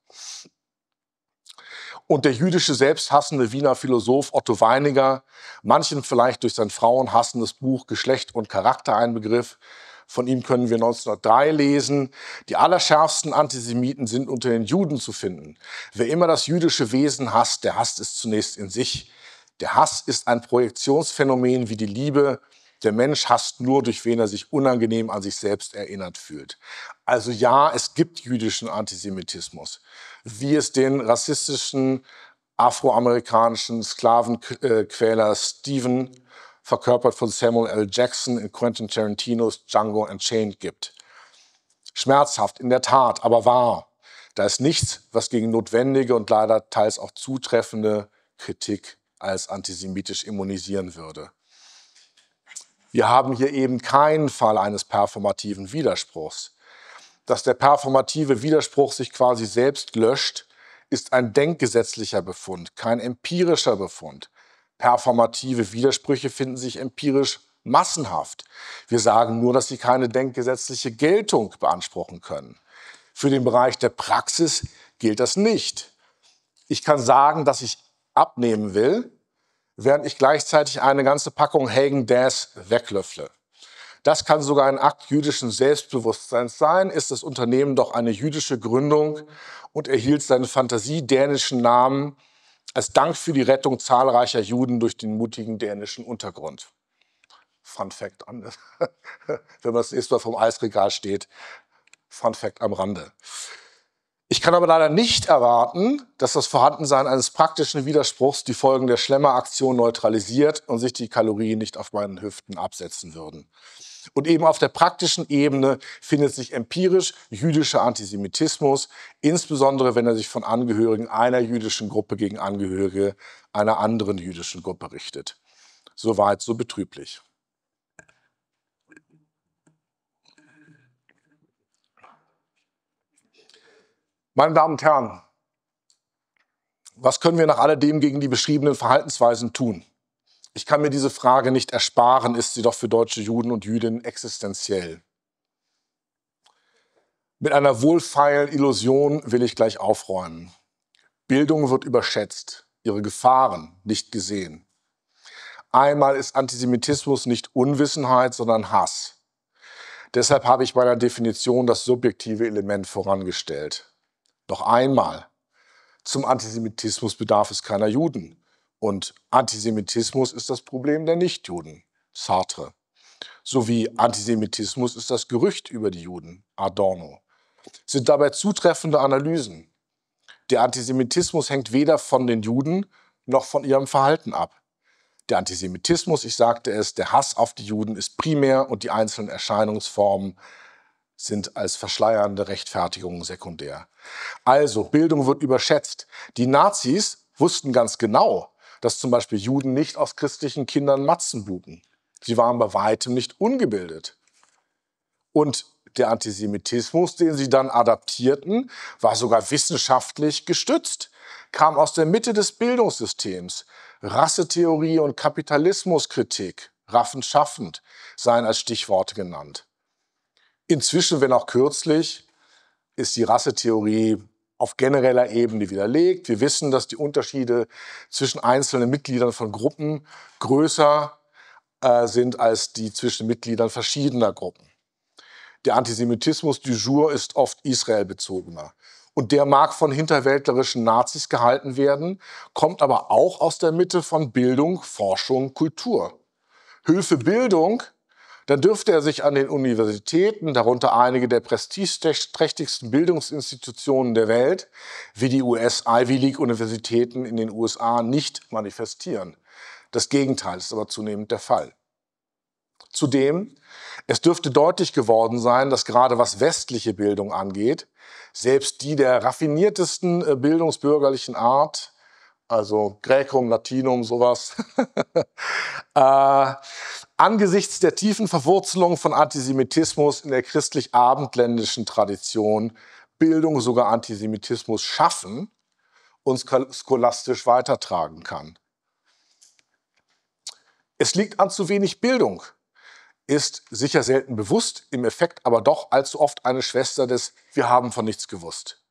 Und der jüdische selbsthassende Wiener Philosoph Otto Weininger, manchen vielleicht durch sein frauenhassendes Buch Geschlecht und Charakter ein Begriff, von ihm können wir 1903 lesen, die allerschärfsten Antisemiten sind unter den Juden zu finden. Wer immer das jüdische Wesen hasst, der hasst es zunächst in sich. Der Hass ist ein Projektionsphänomen wie die Liebe. Der Mensch hasst nur, durch wen er sich unangenehm an sich selbst erinnert fühlt. Also ja, es gibt jüdischen Antisemitismus, wie es den rassistischen afroamerikanischen Sklavenquäler Stephen, verkörpert von Samuel L. Jackson in Quentin Tarantinos Django Unchained gibt. Schmerzhaft, in der Tat, aber wahr. Da ist nichts, was gegen notwendige und leider teils auch zutreffende Kritik als antisemitisch immunisieren würde. Wir haben hier eben keinen Fall eines performativen Widerspruchs. Dass der performative Widerspruch sich quasi selbst löscht, ist ein denkgesetzlicher Befund, kein empirischer Befund. Performative Widersprüche finden sich empirisch massenhaft. Wir sagen nur, dass sie keine denkgesetzliche Geltung beanspruchen können. Für den Bereich der Praxis gilt das nicht. Ich kann sagen, dass ich abnehmen will, während ich gleichzeitig eine ganze Packung Hagen Dazs weglöffle. Das kann sogar ein Akt jüdischen Selbstbewusstseins sein, ist das Unternehmen doch eine jüdische Gründung und erhielt seinen fantasiedänischen Namen als Dank für die Rettung zahlreicher Juden durch den mutigen dänischen Untergrund. Fun Fact, an, <laughs> wenn man das nächste Mal vom Eisregal steht, Fun Fact am Rande. Ich kann aber leider nicht erwarten, dass das Vorhandensein eines praktischen Widerspruchs die Folgen der Schlemmeraktion neutralisiert und sich die Kalorien nicht auf meinen Hüften absetzen würden. Und eben auf der praktischen Ebene findet sich empirisch jüdischer Antisemitismus, insbesondere wenn er sich von Angehörigen einer jüdischen Gruppe gegen Angehörige einer anderen jüdischen Gruppe richtet. Soweit so betrüblich. Meine Damen und Herren, was können wir nach alledem gegen die beschriebenen Verhaltensweisen tun? Ich kann mir diese Frage nicht ersparen, ist sie doch für deutsche Juden und Jüdinnen existenziell. Mit einer wohlfeilen Illusion will ich gleich aufräumen. Bildung wird überschätzt, ihre Gefahren nicht gesehen. Einmal ist Antisemitismus nicht Unwissenheit, sondern Hass. Deshalb habe ich bei der Definition das subjektive Element vorangestellt. Noch einmal, zum Antisemitismus bedarf es keiner Juden. Und Antisemitismus ist das Problem der Nichtjuden, Sartre. Sowie Antisemitismus ist das Gerücht über die Juden, Adorno. Sind dabei zutreffende Analysen. Der Antisemitismus hängt weder von den Juden noch von ihrem Verhalten ab. Der Antisemitismus, ich sagte es, der Hass auf die Juden ist primär und die einzelnen Erscheinungsformen sind als verschleiernde Rechtfertigungen sekundär. Also, Bildung wird überschätzt. Die Nazis wussten ganz genau, dass zum Beispiel Juden nicht aus christlichen Kindern Matzen buken. Sie waren bei weitem nicht ungebildet. Und der Antisemitismus, den sie dann adaptierten, war sogar wissenschaftlich gestützt, kam aus der Mitte des Bildungssystems. Rassetheorie und Kapitalismuskritik, raffend schaffend, seien als Stichworte genannt. Inzwischen, wenn auch kürzlich, ist die Rassetheorie auf genereller Ebene widerlegt. Wir wissen, dass die Unterschiede zwischen einzelnen Mitgliedern von Gruppen größer äh, sind als die zwischen Mitgliedern verschiedener Gruppen. Der Antisemitismus du jour ist oft Israel bezogener. Und der mag von hinterwäldlerischen Nazis gehalten werden, kommt aber auch aus der Mitte von Bildung, Forschung, Kultur. Hilfe Bildung dann dürfte er sich an den Universitäten, darunter einige der prestigeträchtigsten Bildungsinstitutionen der Welt, wie die US-Ivy League-Universitäten in den USA, nicht manifestieren. Das Gegenteil ist aber zunehmend der Fall. Zudem, es dürfte deutlich geworden sein, dass gerade was westliche Bildung angeht, selbst die der raffiniertesten äh, bildungsbürgerlichen Art also Gräkum, Latinum, sowas. <laughs> äh, angesichts der tiefen Verwurzelung von Antisemitismus in der christlich-abendländischen Tradition Bildung sogar Antisemitismus schaffen und scholastisch weitertragen kann. Es liegt an zu wenig Bildung, ist sicher selten bewusst, im Effekt aber doch allzu oft eine Schwester des Wir haben von nichts gewusst.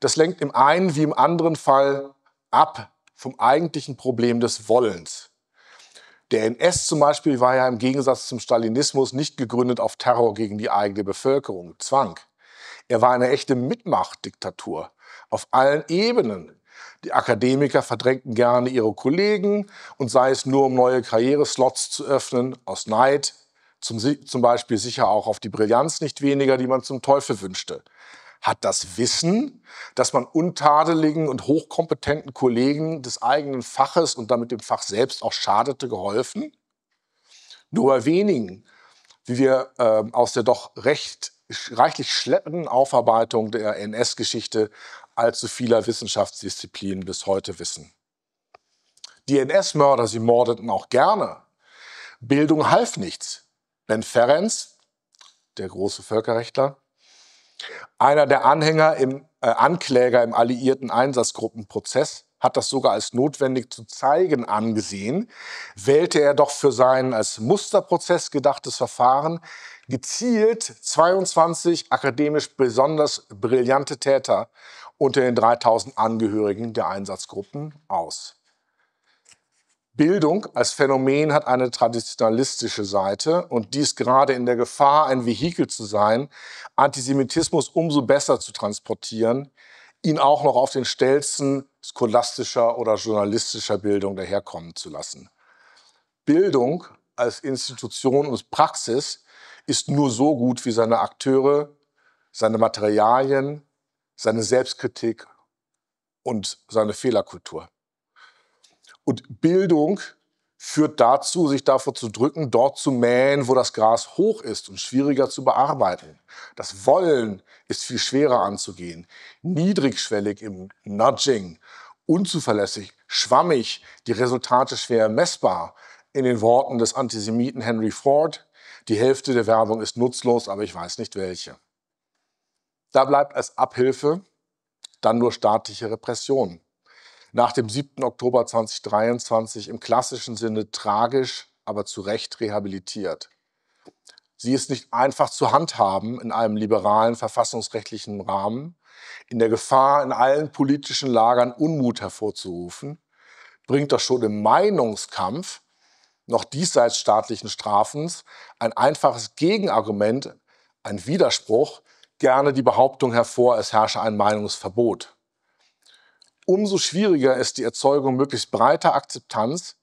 Das lenkt im einen wie im anderen Fall ab vom eigentlichen Problem des Wollens. Der NS zum Beispiel war ja im Gegensatz zum Stalinismus nicht gegründet auf Terror gegen die eigene Bevölkerung, Zwang. Er war eine echte Mitmachtdiktatur auf allen Ebenen. Die Akademiker verdrängten gerne ihre Kollegen und sei es nur, um neue Karriereslots zu öffnen, aus Neid, zum, zum Beispiel sicher auch auf die Brillanz nicht weniger, die man zum Teufel wünschte hat das Wissen, dass man untadeligen und hochkompetenten Kollegen des eigenen Faches und damit dem Fach selbst auch schadete, geholfen? Nur bei wenigen, wie wir äh, aus der doch recht reichlich schleppenden Aufarbeitung der NS-Geschichte allzu vieler Wissenschaftsdisziplinen bis heute wissen. Die NS-Mörder, sie mordeten auch gerne. Bildung half nichts. Ben Ferenc, der große Völkerrechtler, einer der Anhänger im äh, Ankläger im alliierten Einsatzgruppenprozess hat das sogar als notwendig zu zeigen angesehen, wählte er doch für sein als Musterprozess gedachtes Verfahren gezielt 22 akademisch besonders brillante Täter unter den 3000 Angehörigen der Einsatzgruppen aus. Bildung als Phänomen hat eine traditionalistische Seite und dies gerade in der Gefahr, ein Vehikel zu sein, Antisemitismus umso besser zu transportieren, ihn auch noch auf den Stelzen scholastischer oder journalistischer Bildung daherkommen zu lassen. Bildung als Institution und Praxis ist nur so gut wie seine Akteure, seine Materialien, seine Selbstkritik und seine Fehlerkultur. Und Bildung führt dazu, sich davor zu drücken, dort zu mähen, wo das Gras hoch ist und schwieriger zu bearbeiten. Das Wollen ist viel schwerer anzugehen, niedrigschwellig im Nudging, unzuverlässig, schwammig, die Resultate schwer messbar. In den Worten des Antisemiten Henry Ford, die Hälfte der Werbung ist nutzlos, aber ich weiß nicht welche. Da bleibt als Abhilfe dann nur staatliche Repression nach dem 7. Oktober 2023 im klassischen Sinne tragisch, aber zu Recht rehabilitiert. Sie ist nicht einfach zu handhaben in einem liberalen verfassungsrechtlichen Rahmen, in der Gefahr, in allen politischen Lagern Unmut hervorzurufen, bringt doch schon im Meinungskampf noch diesseits staatlichen Strafens ein einfaches Gegenargument, ein Widerspruch, gerne die Behauptung hervor, es herrsche ein Meinungsverbot umso schwieriger ist die Erzeugung möglichst breiter Akzeptanz,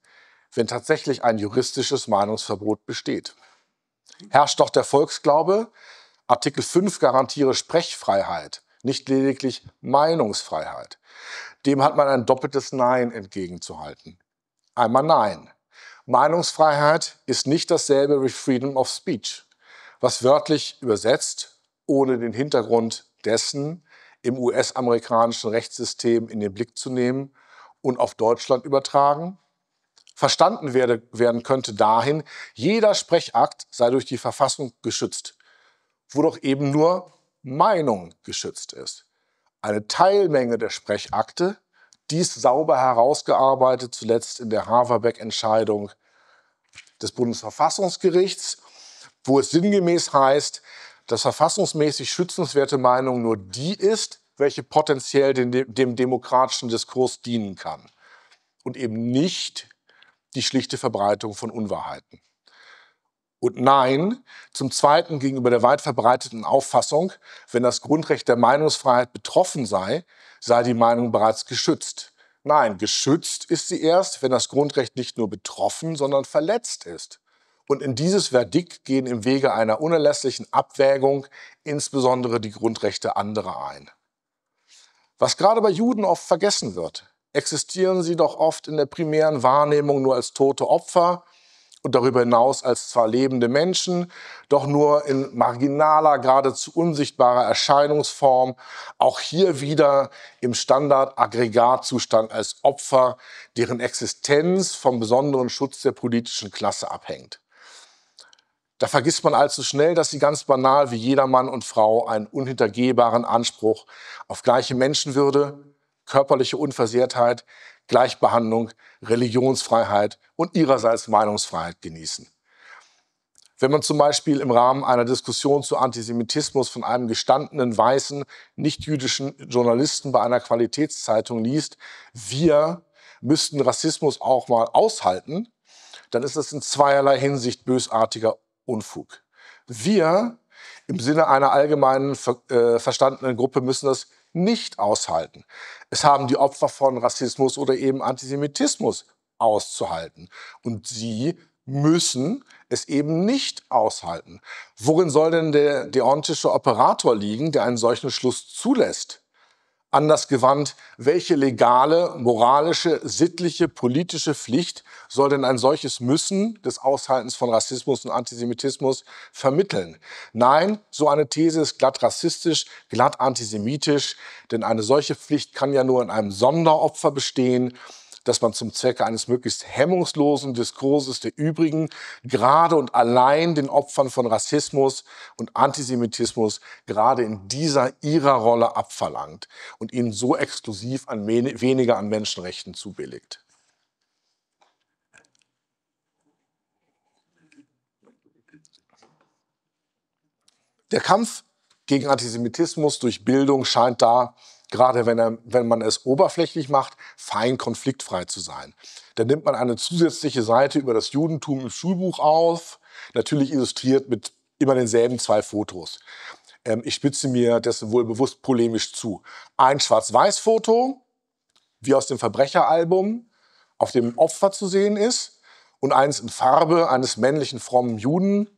wenn tatsächlich ein juristisches Meinungsverbot besteht. Herrscht doch der Volksglaube, Artikel 5 garantiere Sprechfreiheit, nicht lediglich Meinungsfreiheit. Dem hat man ein doppeltes Nein entgegenzuhalten. Einmal Nein. Meinungsfreiheit ist nicht dasselbe wie Freedom of Speech, was wörtlich übersetzt, ohne den Hintergrund dessen, im US-amerikanischen Rechtssystem in den Blick zu nehmen und auf Deutschland übertragen. Verstanden werde, werden könnte dahin, jeder Sprechakt sei durch die Verfassung geschützt, wo doch eben nur Meinung geschützt ist. Eine Teilmenge der Sprechakte, dies sauber herausgearbeitet, zuletzt in der Haverbeck-Entscheidung des Bundesverfassungsgerichts, wo es sinngemäß heißt, dass verfassungsmäßig schützenswerte Meinung nur die ist, welche potenziell dem, dem demokratischen Diskurs dienen kann und eben nicht die schlichte Verbreitung von Unwahrheiten. Und nein, zum Zweiten gegenüber der weit verbreiteten Auffassung, wenn das Grundrecht der Meinungsfreiheit betroffen sei, sei die Meinung bereits geschützt. Nein, geschützt ist sie erst, wenn das Grundrecht nicht nur betroffen, sondern verletzt ist. Und in dieses Verdikt gehen im Wege einer unerlässlichen Abwägung insbesondere die Grundrechte anderer ein. Was gerade bei Juden oft vergessen wird, existieren sie doch oft in der primären Wahrnehmung nur als tote Opfer und darüber hinaus als zwar lebende Menschen, doch nur in marginaler, geradezu unsichtbarer Erscheinungsform, auch hier wieder im Standard-Aggregatzustand als Opfer, deren Existenz vom besonderen Schutz der politischen Klasse abhängt. Da vergisst man allzu schnell, dass sie ganz banal wie jeder Mann und Frau einen unhintergehbaren Anspruch auf gleiche Menschenwürde, körperliche Unversehrtheit, Gleichbehandlung, Religionsfreiheit und ihrerseits Meinungsfreiheit genießen. Wenn man zum Beispiel im Rahmen einer Diskussion zu Antisemitismus von einem gestandenen weißen, nichtjüdischen Journalisten bei einer Qualitätszeitung liest, wir müssten Rassismus auch mal aushalten, dann ist das in zweierlei Hinsicht bösartiger Unfug. Wir im Sinne einer allgemeinen ver äh, verstandenen Gruppe müssen das nicht aushalten. Es haben die Opfer von Rassismus oder eben Antisemitismus auszuhalten. Und sie müssen es eben nicht aushalten. Worin soll denn der deontische Operator liegen, der einen solchen Schluss zulässt? Anders gewandt, welche legale, moralische, sittliche, politische Pflicht soll denn ein solches Müssen des Aushaltens von Rassismus und Antisemitismus vermitteln? Nein, so eine These ist glatt rassistisch, glatt antisemitisch, denn eine solche Pflicht kann ja nur in einem Sonderopfer bestehen, dass man zum Zwecke eines möglichst hemmungslosen Diskurses der übrigen gerade und allein den Opfern von Rassismus und Antisemitismus gerade in dieser ihrer Rolle abverlangt und ihnen so exklusiv an weniger an Menschenrechten zubilligt. Der Kampf gegen Antisemitismus durch Bildung scheint da gerade wenn, er, wenn man es oberflächlich macht, fein konfliktfrei zu sein. Dann nimmt man eine zusätzliche Seite über das Judentum im Schulbuch auf, natürlich illustriert mit immer denselben zwei Fotos. Ähm, ich spitze mir dessen wohl bewusst polemisch zu. Ein Schwarz-Weiß-Foto, wie aus dem Verbrecheralbum, auf dem Opfer zu sehen ist, und eins in Farbe eines männlichen frommen Juden,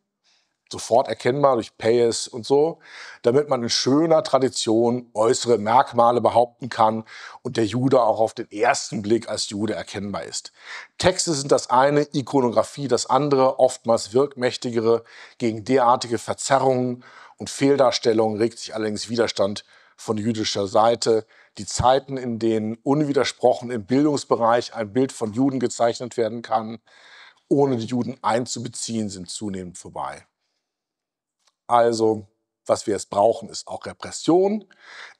sofort erkennbar durch Payes und so, damit man in schöner Tradition äußere Merkmale behaupten kann und der Jude auch auf den ersten Blick als Jude erkennbar ist. Texte sind das eine, Ikonografie das andere, oftmals wirkmächtigere. Gegen derartige Verzerrungen und Fehldarstellungen regt sich allerdings Widerstand von jüdischer Seite. Die Zeiten, in denen unwidersprochen im Bildungsbereich ein Bild von Juden gezeichnet werden kann, ohne die Juden einzubeziehen, sind zunehmend vorbei. Also, was wir jetzt brauchen, ist auch Repression.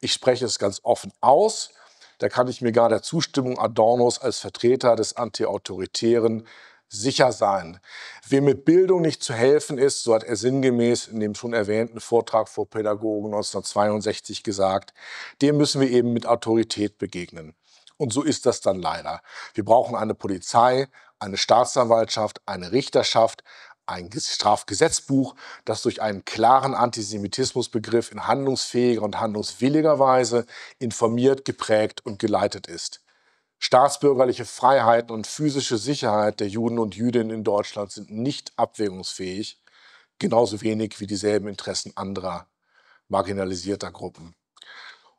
Ich spreche es ganz offen aus. Da kann ich mir gar der Zustimmung Adornos als Vertreter des Antiautoritären sicher sein. Wem mit Bildung nicht zu helfen ist, so hat er sinngemäß in dem schon erwähnten Vortrag vor Pädagogen 1962 gesagt, dem müssen wir eben mit Autorität begegnen. Und so ist das dann leider. Wir brauchen eine Polizei, eine Staatsanwaltschaft, eine Richterschaft, ein Strafgesetzbuch, das durch einen klaren Antisemitismusbegriff in handlungsfähiger und handlungswilliger Weise informiert, geprägt und geleitet ist. Staatsbürgerliche Freiheiten und physische Sicherheit der Juden und Jüdinnen in Deutschland sind nicht abwägungsfähig, genauso wenig wie dieselben Interessen anderer marginalisierter Gruppen.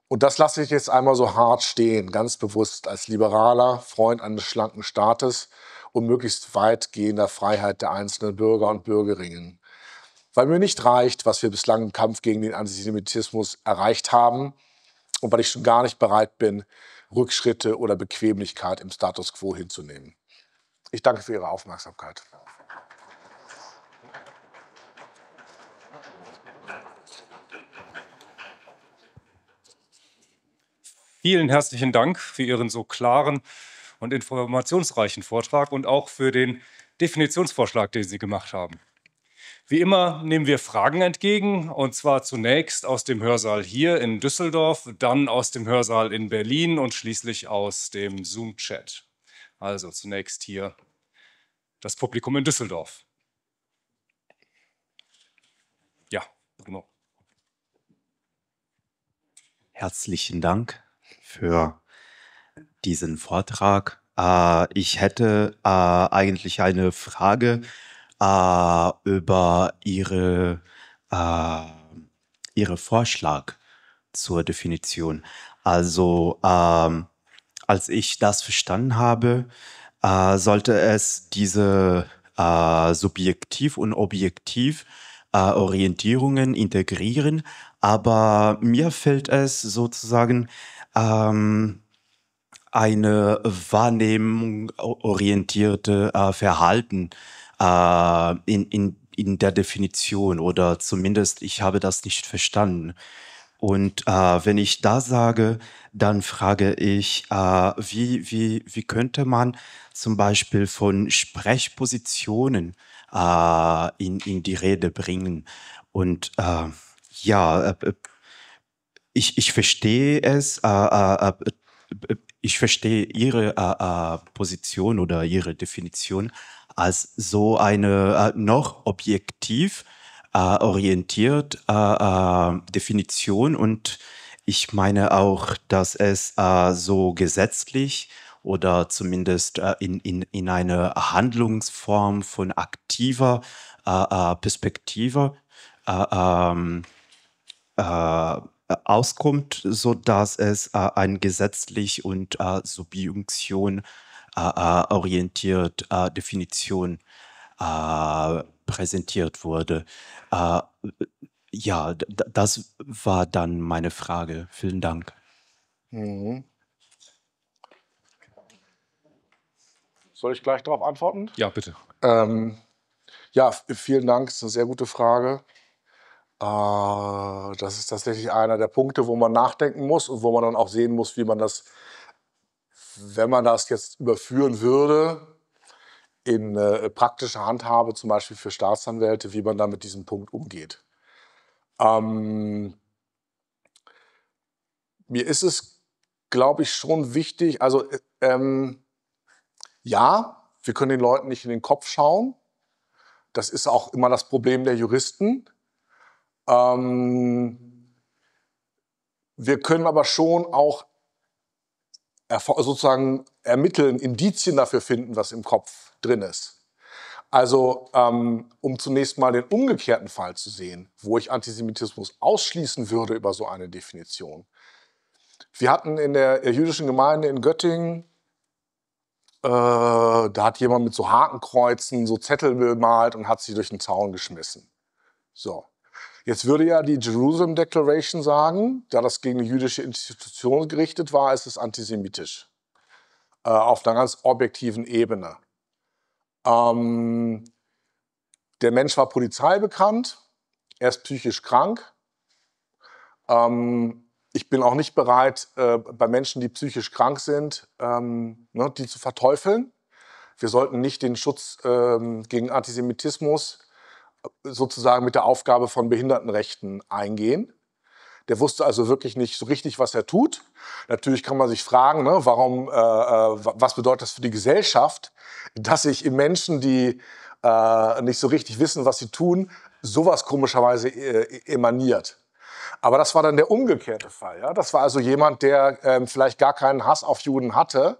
Und das lasse ich jetzt einmal so hart stehen, ganz bewusst als liberaler Freund eines schlanken Staates, und möglichst weitgehender Freiheit der einzelnen Bürger und Bürgerinnen. Weil mir nicht reicht, was wir bislang im Kampf gegen den Antisemitismus erreicht haben und weil ich schon gar nicht bereit bin, Rückschritte oder Bequemlichkeit im Status quo hinzunehmen. Ich danke für Ihre Aufmerksamkeit. Vielen herzlichen Dank für Ihren so klaren und informationsreichen Vortrag und auch für den Definitionsvorschlag, den Sie gemacht haben. Wie immer nehmen wir Fragen entgegen, und zwar zunächst aus dem Hörsaal hier in Düsseldorf, dann aus dem Hörsaal in Berlin und schließlich aus dem Zoom-Chat. Also zunächst hier das Publikum in Düsseldorf. Ja, genau. Herzlichen Dank für diesen Vortrag. Äh, ich hätte äh, eigentlich eine Frage äh, über Ihre, äh, Ihre Vorschlag zur Definition. Also ähm, als ich das verstanden habe, äh, sollte es diese äh, subjektiv und objektiv Orientierungen integrieren, aber mir fällt es sozusagen ähm, eine wahrnehmung orientierte äh, Verhalten äh, in, in, in der Definition oder zumindest ich habe das nicht verstanden. Und äh, wenn ich da sage, dann frage ich, äh, wie, wie, wie könnte man zum Beispiel von Sprechpositionen äh, in, in die Rede bringen? Und äh, ja, äh, äh, ich, ich verstehe es, ich verstehe Ihre äh, äh, Position oder Ihre Definition als so eine äh, noch objektiv äh, orientiert äh, äh, Definition und ich meine auch, dass es so gesetzlich oder zumindest in, in, in eine Handlungsform von aktiver Perspektive ähm, äh, äh, auskommt, sodass es äh, ein gesetzlich und äh, subjunktion orientierte Definition präsentiert wurde. ja, das war dann meine Frage. Vielen Dank. Mhm. Soll ich gleich darauf antworten? Ja, bitte. Ähm, ja, vielen Dank. Das ist eine sehr gute Frage. Ah, das ist tatsächlich einer der Punkte, wo man nachdenken muss und wo man dann auch sehen muss, wie man das, wenn man das jetzt überführen würde, in äh, praktische Handhabe, zum Beispiel für Staatsanwälte, wie man da mit diesem Punkt umgeht. Ähm, mir ist es, glaube ich, schon wichtig, also äh, ähm, ja, wir können den Leuten nicht in den Kopf schauen. Das ist auch immer das Problem der Juristen. Ähm, wir können aber schon auch sozusagen ermitteln, Indizien dafür finden, was im Kopf drin ist. Also ähm, um zunächst mal den umgekehrten Fall zu sehen, wo ich Antisemitismus ausschließen würde über so eine Definition. Wir hatten in der jüdischen Gemeinde in Göttingen, äh, da hat jemand mit so Hakenkreuzen so Zettel bemalt und hat sie durch den Zaun geschmissen. So. Jetzt würde ja die Jerusalem Declaration sagen, da das gegen eine jüdische Institution gerichtet war, ist es antisemitisch. Äh, auf einer ganz objektiven Ebene. Ähm, der Mensch war polizeibekannt, er ist psychisch krank. Ähm, ich bin auch nicht bereit, äh, bei Menschen, die psychisch krank sind, ähm, ne, die zu verteufeln. Wir sollten nicht den Schutz ähm, gegen Antisemitismus sozusagen mit der Aufgabe von Behindertenrechten eingehen. Der wusste also wirklich nicht so richtig, was er tut. Natürlich kann man sich fragen, ne, warum, äh, äh was bedeutet das für die Gesellschaft, dass sich in Menschen, die äh, nicht so richtig wissen, was sie tun, sowas komischerweise äh, emaniert. Aber das war dann der umgekehrte Fall. Ja? Das war also jemand, der ähm, vielleicht gar keinen Hass auf Juden hatte,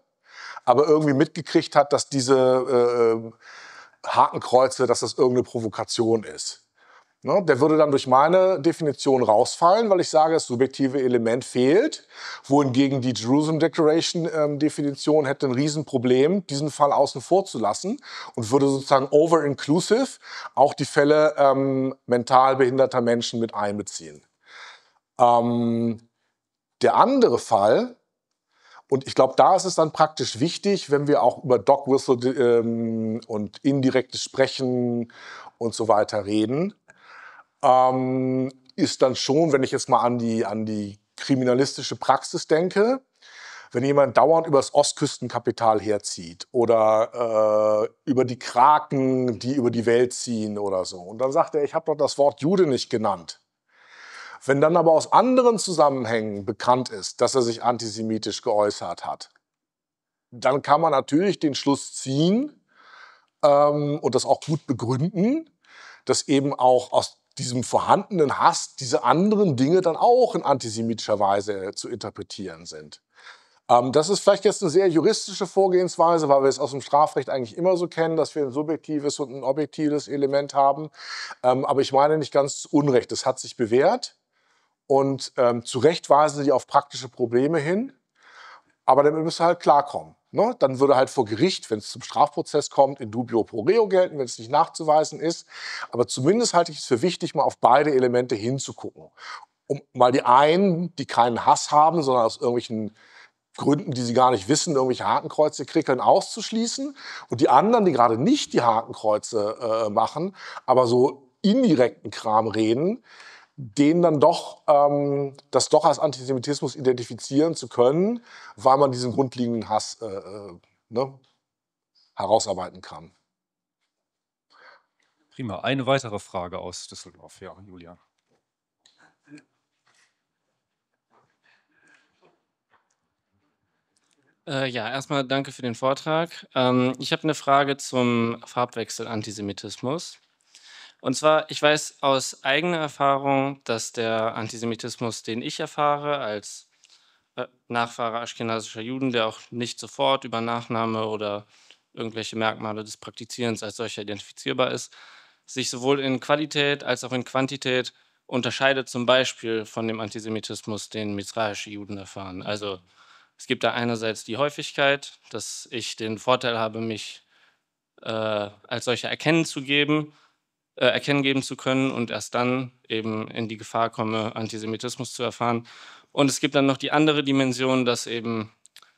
aber irgendwie mitgekriegt hat, dass diese Äh, äh Hakenkreuze, dass das irgendeine Provokation ist. Ne? Der würde dann durch meine Definition rausfallen, weil ich sage, das subjektive Element fehlt. Wohingegen die Jerusalem Declaration ähm, Definition hätte ein Riesenproblem, diesen Fall außen vor zu lassen und würde sozusagen over-inclusive auch die Fälle ähm, mental behinderter Menschen mit einbeziehen. Ähm, der andere Fall und ich glaube, da ist es dann praktisch wichtig, wenn wir auch über Dog Whistle ähm, und indirektes Sprechen und so weiter reden, ähm, ist dann schon, wenn ich jetzt mal an die, an die kriminalistische Praxis denke, wenn jemand dauernd übers Ostküstenkapital herzieht oder äh, über die Kraken, die über die Welt ziehen oder so. Und dann sagt er, ich habe doch das Wort Jude nicht genannt. Wenn dann aber aus anderen Zusammenhängen bekannt ist, dass er sich antisemitisch geäußert hat, dann kann man natürlich den Schluss ziehen ähm, und das auch gut begründen, dass eben auch aus diesem vorhandenen Hass diese anderen Dinge dann auch in antisemitischer Weise zu interpretieren sind. Ähm, das ist vielleicht jetzt eine sehr juristische Vorgehensweise, weil wir es aus dem Strafrecht eigentlich immer so kennen, dass wir ein subjektives und ein objektives Element haben. Ähm, aber ich meine nicht ganz unrecht. das hat sich bewährt. Und ähm, zu Recht weisen sie auf praktische Probleme hin, aber damit müssen halt klarkommen. Ne? Dann würde halt vor Gericht, wenn es zum Strafprozess kommt, in dubio pro reo gelten, wenn es nicht nachzuweisen ist. Aber zumindest halte ich es für wichtig, mal auf beide Elemente hinzugucken. Um mal die einen, die keinen Hass haben, sondern aus irgendwelchen Gründen, die sie gar nicht wissen, irgendwelche Hakenkreuze krickeln, auszuschließen. Und die anderen, die gerade nicht die Hakenkreuze äh, machen, aber so indirekten Kram reden, den dann doch, ähm, das doch als Antisemitismus identifizieren zu können, weil man diesen grundlegenden Hass äh, äh, ne, herausarbeiten kann. Prima. Eine weitere Frage aus Düsseldorf. Ja, Julia. Äh, ja, erstmal danke für den Vortrag. Ähm, ich habe eine Frage zum Farbwechsel Antisemitismus. Und zwar, ich weiß aus eigener Erfahrung, dass der Antisemitismus, den ich erfahre als äh, Nachfahre aschkenasischer Juden, der auch nicht sofort über Nachname oder irgendwelche Merkmale des Praktizierens als solcher identifizierbar ist, sich sowohl in Qualität als auch in Quantität unterscheidet zum Beispiel von dem Antisemitismus, den mizrahische Juden erfahren. Also es gibt da einerseits die Häufigkeit, dass ich den Vorteil habe, mich äh, als solcher erkennen zu geben äh, erkennen geben zu können und erst dann eben in die Gefahr komme, Antisemitismus zu erfahren. Und es gibt dann noch die andere Dimension, dass eben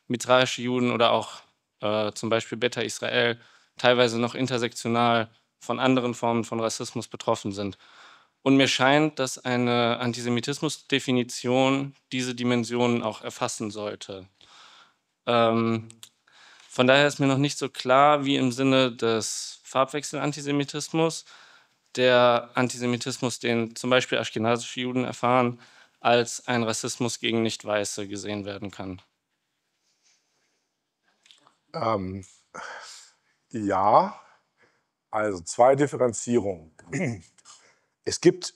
mitraische Juden oder auch äh, zum Beispiel Beta Israel teilweise noch intersektional von anderen Formen von Rassismus betroffen sind. Und mir scheint, dass eine Antisemitismusdefinition diese Dimensionen auch erfassen sollte. Ähm, von daher ist mir noch nicht so klar, wie im Sinne des Farbwechselantisemitismus der Antisemitismus, den zum Beispiel aschkenasische Juden erfahren, als ein Rassismus gegen Nicht-Weiße gesehen werden kann? Ähm, ja, also zwei Differenzierungen. <clears throat> Es gibt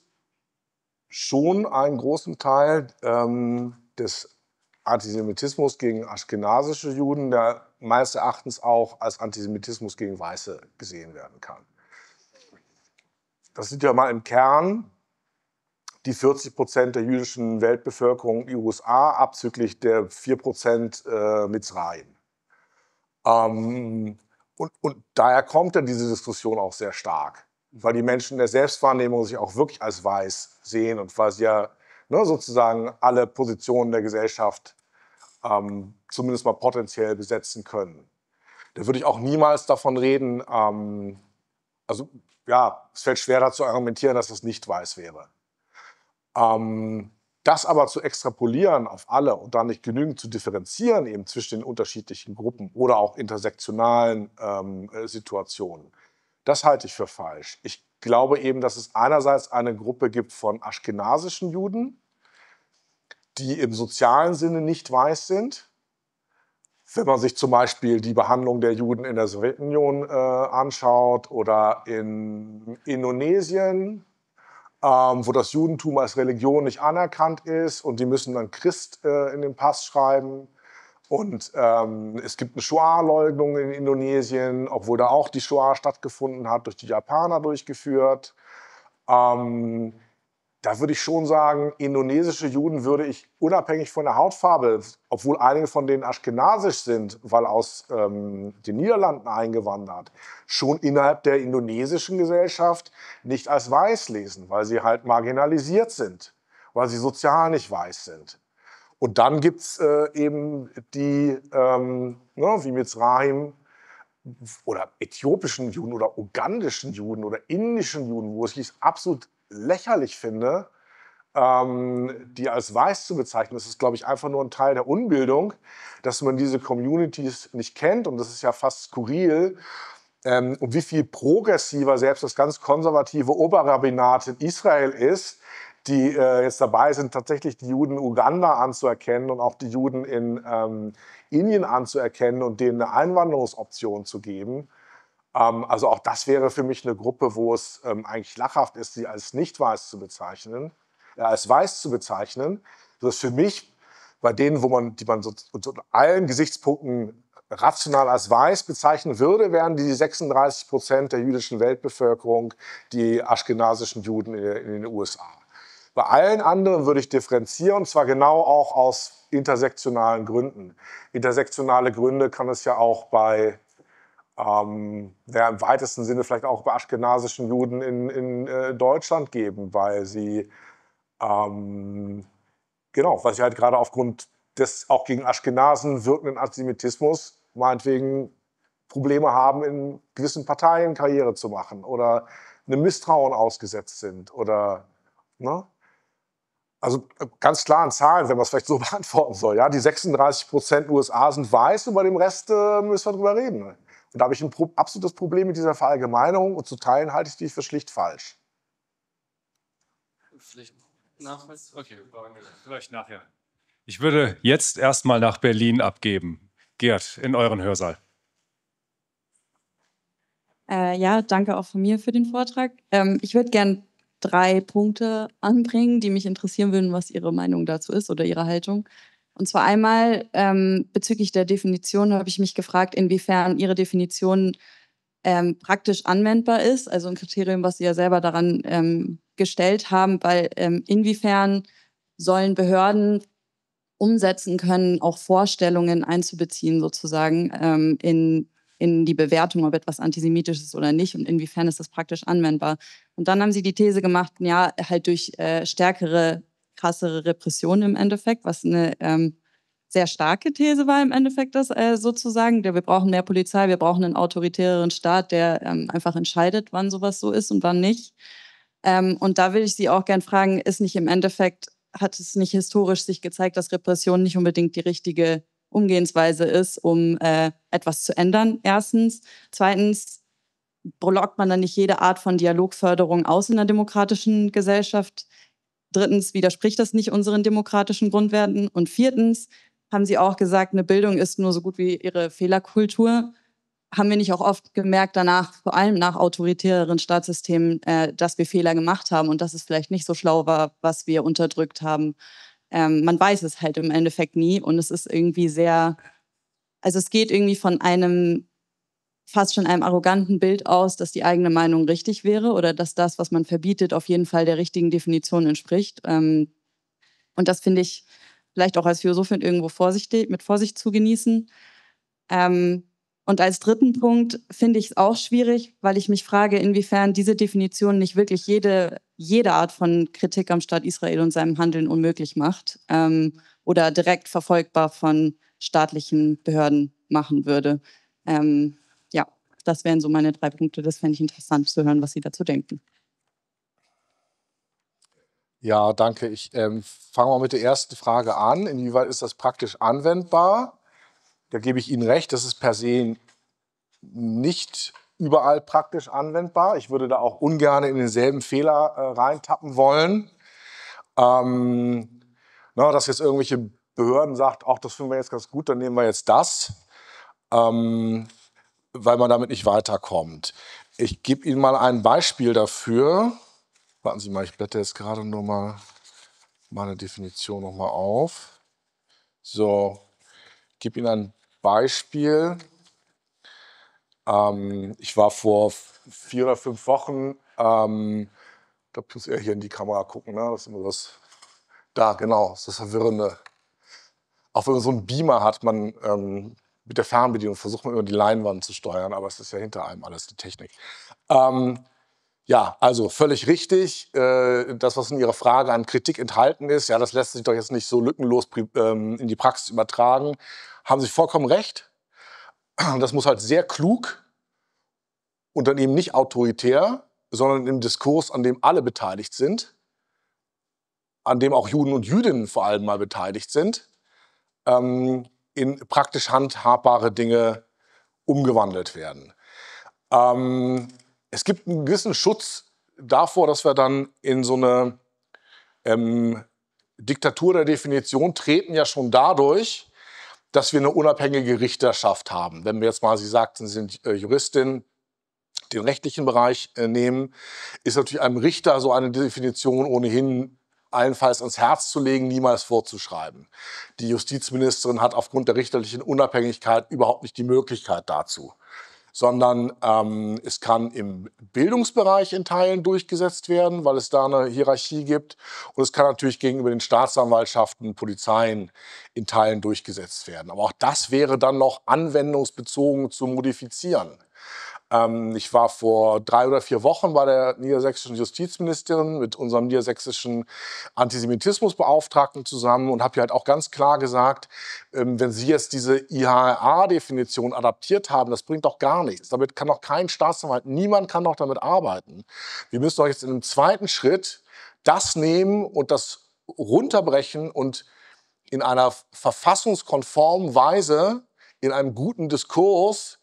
schon einen großen Teil ähm, des Antisemitismus gegen aschkenasische Juden, der meines Erachtens auch als Antisemitismus gegen Weiße gesehen werden kann das sind ja mal im Kern die 40 Prozent der jüdischen Weltbevölkerung in den USA, abzüglich der 4 Prozent äh, Mitzrayim. Ähm, und, und, daher kommt dann diese Diskussion auch sehr stark, weil die Menschen in der Selbstwahrnehmung sich auch wirklich als weiß sehen und weil sie ja ne, sozusagen alle Positionen der Gesellschaft ähm, zumindest mal potenziell besetzen können. Da würde ich auch niemals davon reden, ähm, also ja, es fällt schwer dazu argumentieren, dass es nicht weiß wäre. Ähm, das aber zu extrapolieren auf alle und dann nicht genügend zu differenzieren eben zwischen den unterschiedlichen Gruppen oder auch intersektionalen ähm, äh, Situationen, das halte ich für falsch. Ich glaube eben, dass es einerseits eine Gruppe gibt von aschkenasischen Juden, die im sozialen Sinne nicht weiß sind, wenn man sich zum Beispiel die Behandlung der Juden in der Sowjetunion äh, anschaut oder in Indonesien, ähm, wo das Judentum als Religion nicht anerkannt ist und die müssen dann Christ äh, in den Pass schreiben. Und ähm, es gibt eine Shoah-Leugnung in Indonesien, obwohl da auch die Shoah stattgefunden hat, durch die Japaner durchgeführt. Ähm, da würde ich schon sagen, indonesische Juden würde ich unabhängig von der Hautfarbe, obwohl einige von denen aschkenasisch sind, weil aus ähm, den Niederlanden eingewandert, schon innerhalb der indonesischen Gesellschaft nicht als weiß lesen, weil sie halt marginalisiert sind, weil sie sozial nicht weiß sind. Und dann gibt es äh, eben die, ähm, ne, wie Mitzrahim, oder äthiopischen Juden oder ugandischen Juden oder indischen Juden, wo es hieß, absolut lächerlich finde, ähm, die als weiß zu bezeichnen. Das ist, glaube ich, einfach nur ein Teil der Unbildung, dass man diese Communities nicht kennt. Und das ist ja fast skurril. Ähm, und wie viel progressiver selbst das ganz konservative Oberrabbinat in Israel ist, die äh, jetzt dabei sind, tatsächlich die Juden in Uganda anzuerkennen und auch die Juden in ähm, Indien anzuerkennen und denen eine Einwanderungsoption zu geben. Ähm, also auch das wäre für mich eine Gruppe, wo es ähm, eigentlich lachhaft ist, sie als nicht weiß zu bezeichnen, äh, als weiß zu bezeichnen. Das ist für mich bei denen, wo man, die man so, unter allen Gesichtspunkten rational als weiß bezeichnen würde, wären die 36 Prozent der jüdischen Weltbevölkerung die aschkenasischen Juden in den USA. Bei allen anderen würde ich differenzieren, und zwar genau auch aus intersektionalen Gründen. Intersektionale Gründe kann es ja auch bei ähm, ja, im weitesten Sinne vielleicht auch bei aschkenasischen Juden in, in äh, Deutschland geben, weil sie, ähm, genau, weil sie halt gerade aufgrund des auch gegen Aschkenasen wirkenden Antisemitismus meinetwegen Probleme haben, in gewissen Parteien Karriere zu machen oder einem Misstrauen ausgesetzt sind oder, ne? Also ganz klar in Zahlen, wenn man es vielleicht so <laughs> beantworten soll. Ja, die 36 Prozent USA sind weiß und bei dem Rest äh, müssen wir drüber reden. Und da habe ich ein absolutes Problem mit dieser Verallgemeinerung und zu Teilen halte ich die für schlicht falsch. Vielleicht nachvollziehen? Okay, vielleicht nachher. Ich würde jetzt erstmal nach Berlin abgeben. Gerd, in euren Hörsaal. Äh, ja, danke auch von mir für den Vortrag. Ähm, ich würde gerne drei Punkte anbringen, die mich interessieren würden, was Ihre Meinung dazu ist oder Ihre Haltung. Und zwar einmal ähm, bezüglich der Definition habe ich mich gefragt, inwiefern Ihre Definition ähm, praktisch anwendbar ist, also ein Kriterium, was Sie ja selber daran ähm, gestellt haben, weil ähm, inwiefern sollen Behörden umsetzen können, auch Vorstellungen einzubeziehen sozusagen ähm, in in die Bewertung, ob etwas antisemitisch ist oder nicht und inwiefern ist das praktisch anwendbar. Und dann haben sie die These gemacht, ja, halt durch äh, stärkere krassere Repression im Endeffekt, was eine ähm, sehr starke These war im Endeffekt, das äh, sozusagen, der wir brauchen mehr Polizei, wir brauchen einen autoritäreren Staat, der ähm, einfach entscheidet, wann sowas so ist und wann nicht. Ähm, und da will ich Sie auch gerne fragen, ist nicht im Endeffekt, hat es nicht historisch sich gezeigt, dass Repression nicht unbedingt die richtige Umgehensweise ist, um äh, etwas zu ändern, erstens. Zweitens, blockt man dann nicht jede Art von Dialogförderung aus in einer demokratischen Gesellschaft? Drittens widerspricht das nicht unseren demokratischen Grundwerten. Und viertens haben sie auch gesagt, eine Bildung ist nur so gut wie ihre Fehlerkultur. Haben wir nicht auch oft gemerkt danach, vor allem nach autoritäreren Staatssystemen, äh, dass wir Fehler gemacht haben und dass es vielleicht nicht so schlau war, was wir unterdrückt haben. Ähm, man weiß es halt im Endeffekt nie und es ist irgendwie sehr, also es geht irgendwie von einem fast schon einem arroganten Bild aus, dass die eigene Meinung richtig wäre oder dass das, was man verbietet, auf jeden Fall der richtigen Definition entspricht. Ähm, und das finde ich vielleicht auch als Philosophin irgendwo vorsichtig, mit Vorsicht zu genießen. Ähm, und als dritten Punkt finde ich es auch schwierig, weil ich mich frage, inwiefern diese Definition nicht wirklich jede, jede Art von Kritik am Staat Israel und seinem Handeln unmöglich macht ähm, oder direkt verfolgbar von staatlichen Behörden machen würde. Ähm, das wären so meine drei Punkte. Das fände ich interessant zu hören, was Sie dazu denken. Ja, danke. Ich ähm, fange mal mit der ersten Frage an. Inwieweit ist das praktisch anwendbar? Da gebe ich Ihnen recht, das ist per se nicht überall praktisch anwendbar. Ich würde da auch ungern in denselben Fehler äh, reintappen wollen. Ähm, na, dass jetzt irgendwelche Behörden sagt, auch das finden wir jetzt ganz gut, dann nehmen wir jetzt das. Ähm, weil man damit nicht weiterkommt. Ich gebe Ihnen mal ein Beispiel dafür. Warten Sie mal, ich blätter jetzt gerade nur mal meine Definition noch mal auf. So, ich gebe Ihnen ein Beispiel. Ähm, ich war vor vier oder fünf Wochen, ähm, ich glaube, ich muss eher hier in die Kamera gucken, ne? das ist immer das. Da, genau, das ist das Verwirrende. Auch wenn man so einen Beamer hat, man ähm, mit der Fernbedienung versucht man immer die Leinwand zu steuern, aber es ist ja hinter einem alles die Technik. Ähm, ja, also völlig richtig. Äh, das, was in Ihrer Frage an Kritik enthalten ist, ja, das lässt sich doch jetzt nicht so lückenlos ähm, in die Praxis übertragen. Haben Sie vollkommen recht. Das muss halt sehr klug und dann eben nicht autoritär, sondern im Diskurs, an dem alle beteiligt sind, an dem auch Juden und Jüdinnen vor allem mal beteiligt sind, ähm, in praktisch handhabbare Dinge umgewandelt werden. Ähm, es gibt einen gewissen Schutz davor, dass wir dann in so eine ähm, Diktatur der Definition treten, ja schon dadurch, dass wir eine unabhängige Richterschaft haben. Wenn wir jetzt mal, Sie sagten, Sie sind äh, Juristin, den rechtlichen Bereich äh, nehmen, ist natürlich einem Richter so eine Definition ohnehin allenfalls ans Herz zu legen, niemals vorzuschreiben. Die Justizministerin hat aufgrund der richterlichen Unabhängigkeit überhaupt nicht die Möglichkeit dazu sondern ähm, es kann im Bildungsbereich in Teilen durchgesetzt werden, weil es da eine Hierarchie gibt. Und es kann natürlich gegenüber den Staatsanwaltschaften, Polizeien in Teilen durchgesetzt werden. Aber auch das wäre dann noch anwendungsbezogen zu modifizieren. Ähm, ich war vor drei oder vier Wochen bei der niedersächsischen Justizministerin mit unserem niedersächsischen Antisemitismusbeauftragten zusammen und habe ihr halt auch ganz klar gesagt, ähm, wenn Sie jetzt diese IHRA-Definition adaptiert haben, das bringt doch gar nichts. Damit kann doch kein Staatsanwalt, niemand kann doch damit arbeiten. Wir müssen doch jetzt in einem zweiten Schritt das nehmen und das runterbrechen und in einer verfassungskonformen Weise, in einem guten Diskurs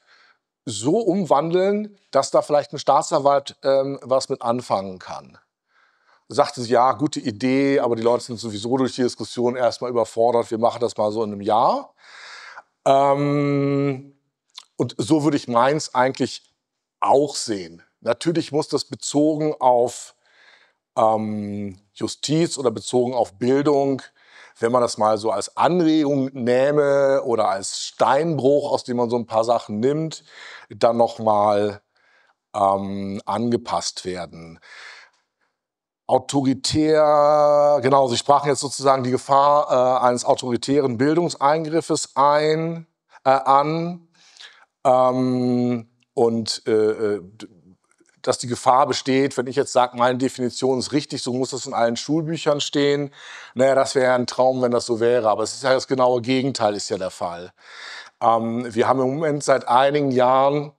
so umwandeln, dass da vielleicht ein Staatsanwalt ähm, was mit anfangen kann. Sagte sie, ja, gute Idee, aber die Leute sind sowieso durch die Diskussion erstmal überfordert. Wir machen das mal so in einem Jahr. Ähm, und so würde ich meins eigentlich auch sehen. Natürlich muss das bezogen auf ähm, Justiz oder bezogen auf Bildung wenn man das mal so als Anregung nähme oder als Steinbruch, aus dem man so ein paar Sachen nimmt, dann nochmal ähm, angepasst werden. Autoritär, genau, Sie sprachen jetzt sozusagen die Gefahr äh, eines autoritären Bildungseingriffes ein, äh, an. Ähm, und äh, äh dass die Gefahr besteht, wenn ich jetzt sage, meine Definition ist richtig, so muss das in allen Schulbüchern stehen. Naja, das wäre ja ein Traum, wenn das so wäre. Aber es ist ja das genaue Gegenteil, ist ja der Fall. Ähm, wir haben im Moment seit einigen Jahren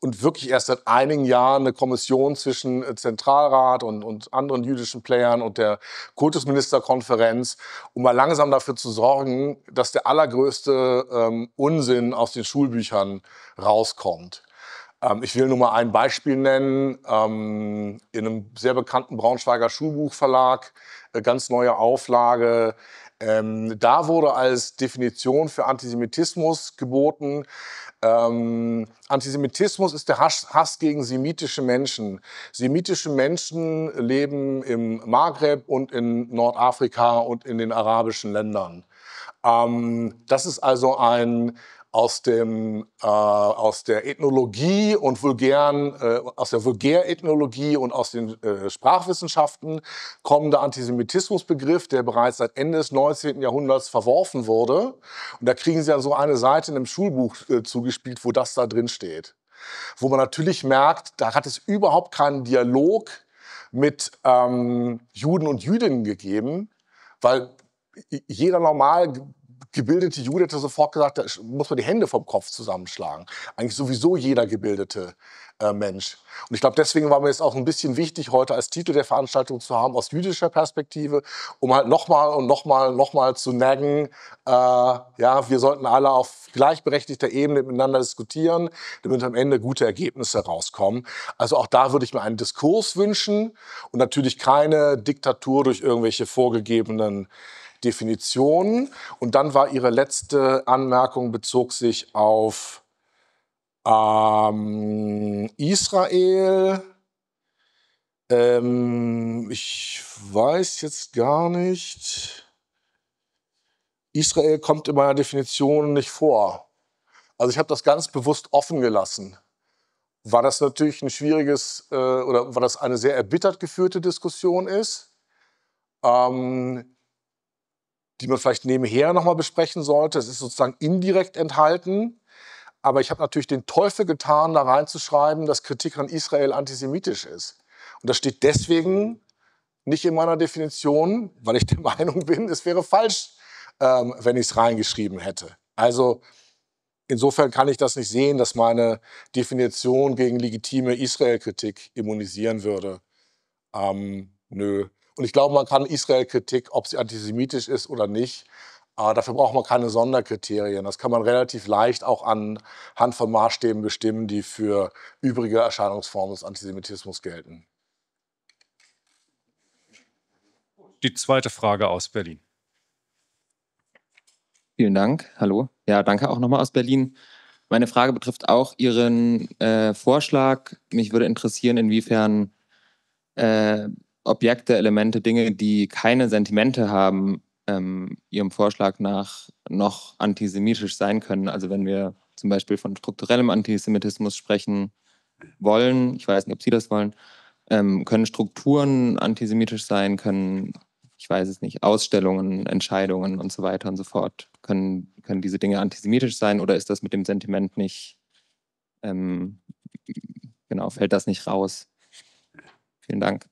und wirklich erst seit einigen Jahren eine Kommission zwischen äh, Zentralrat und, und anderen jüdischen Playern und der Kultusministerkonferenz, um mal langsam dafür zu sorgen, dass der allergrößte ähm, Unsinn aus den Schulbüchern rauskommt. Ähm, ich will nur mal ein Beispiel nennen. Ähm, in einem sehr bekannten Braunschweiger Schulbuchverlag, äh, ganz neue Auflage. Ähm, da wurde als Definition für Antisemitismus geboten, ähm, Antisemitismus ist der Hass, Hass, gegen semitische Menschen. Semitische Menschen leben im Maghreb und in Nordafrika und in den arabischen Ländern. Ähm, das ist also ein, aus, dem, äh, aus der Ethnologie und vulgären, äh, aus der Vulgärethnologie und aus den äh, Sprachwissenschaften kommender Antisemitismusbegriff, der bereits seit Ende des 19. Jahrhunderts verworfen wurde. Und da kriegen Sie dann so eine Seite in einem Schulbuch äh, zugespielt, wo das da drin steht. Wo man natürlich merkt, da hat es überhaupt keinen Dialog mit ähm, Juden und Jüdinnen gegeben, weil jeder normal gebildete Jude hätte sofort gesagt, da muss man die Hände vom Kopf zusammenschlagen. Eigentlich sowieso jeder gebildete äh, Mensch. Und ich glaube, deswegen war mir jetzt auch ein bisschen wichtig, heute als Titel der Veranstaltung zu haben, aus jüdischer Perspektive, um halt nochmal und nochmal und nochmal zu naggen, äh, ja, wir sollten alle auf gleichberechtigter Ebene miteinander diskutieren, damit am Ende gute Ergebnisse rauskommen. Also auch da würde ich mir einen Diskurs wünschen und natürlich keine Diktatur durch irgendwelche vorgegebenen Definitionen. Und dann war Ihre letzte Anmerkung, bezog sich auf ähm, Israel. Ähm, ich weiß jetzt gar nicht. Israel kommt in meiner Definition nicht vor. Also ich habe das ganz bewusst offen gelassen. War das natürlich ein schwieriges äh, oder war das eine sehr erbittert geführte Diskussion ist. Ähm, die man vielleicht nebenher nochmal besprechen sollte. Es ist sozusagen indirekt enthalten. Aber ich habe natürlich den Teufel getan, da reinzuschreiben, dass Kritik an Israel antisemitisch ist. Und das steht deswegen nicht in meiner Definition, weil ich der <laughs> Meinung bin, es wäre falsch, ähm, wenn ich es reingeschrieben hätte. Also insofern kann ich das nicht sehen, dass meine Definition gegen legitime Israel-Kritik immunisieren würde. Ähm, nö. Und ich glaube, man kann Israel-Kritik, ob sie antisemitisch ist oder nicht, aber äh, dafür braucht man keine Sonderkriterien. Das kann man relativ leicht auch anhand von Maßstäben bestimmen, die für übrige Erscheinungsformen des Antisemitismus gelten. Die zweite Frage aus Berlin. Vielen Dank. Hallo. Ja, danke auch nochmal aus Berlin. Meine Frage betrifft auch Ihren äh, Vorschlag. Mich würde interessieren, inwiefern äh, Objekte, Elemente, Dinge, die keine Sentimente haben, ähm, Ihrem Vorschlag nach noch antisemitisch sein können. Also wenn wir zum Beispiel von strukturellem Antisemitismus sprechen wollen, ich weiß nicht, ob Sie das wollen, ähm, können Strukturen antisemitisch sein, können, ich weiß es nicht, Ausstellungen, Entscheidungen und so weiter und so fort, können, können diese Dinge antisemitisch sein oder ist das mit dem Sentiment nicht, ähm, genau, fällt das nicht raus? Vielen Dank.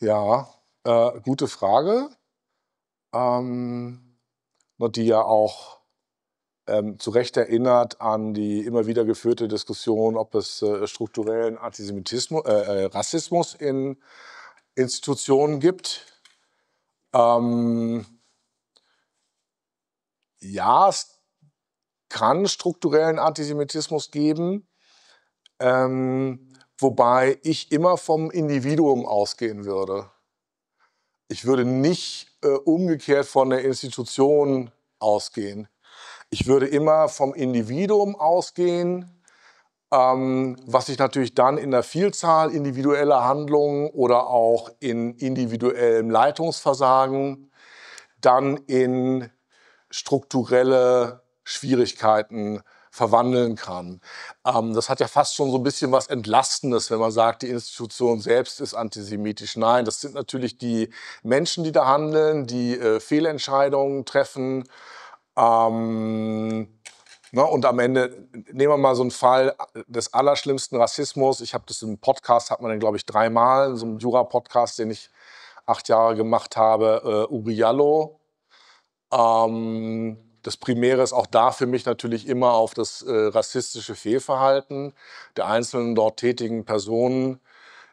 Ja, äh, gute Frage, ähm, die ja auch ähm, zu Recht erinnert an die immer wieder geführte Diskussion, ob es äh, strukturellen Antisemitismus, äh, äh Rassismus in Institutionen gibt. Ähm, ja, es kann strukturellen Antisemitismus geben. Ähm, Wobei ich immer vom Individuum ausgehen würde. Ich würde nicht äh, umgekehrt von der Institution ausgehen. Ich würde immer vom Individuum ausgehen, ähm, was sich natürlich dann in der Vielzahl individueller Handlungen oder auch in individuellem Leitungsversagen, dann in strukturelle Schwierigkeiten verwandeln kann. Ähm, das hat ja fast schon so ein bisschen was Entlastendes, wenn man sagt, die Institution selbst ist antisemitisch. Nein, das sind natürlich die Menschen, die da handeln, die äh, Fehlentscheidungen treffen. Ähm, ne, und am Ende nehmen wir mal so einen Fall des allerschlimmsten Rassismus. Ich habe das im Podcast, hat man den, glaube ich, dreimal, in so einem Jura-Podcast, den ich acht Jahre gemacht habe, äh, Uriallo. Ähm, das Primäre ist auch da für mich natürlich immer auf das äh, rassistische Fehlverhalten der einzelnen dort tätigen Personen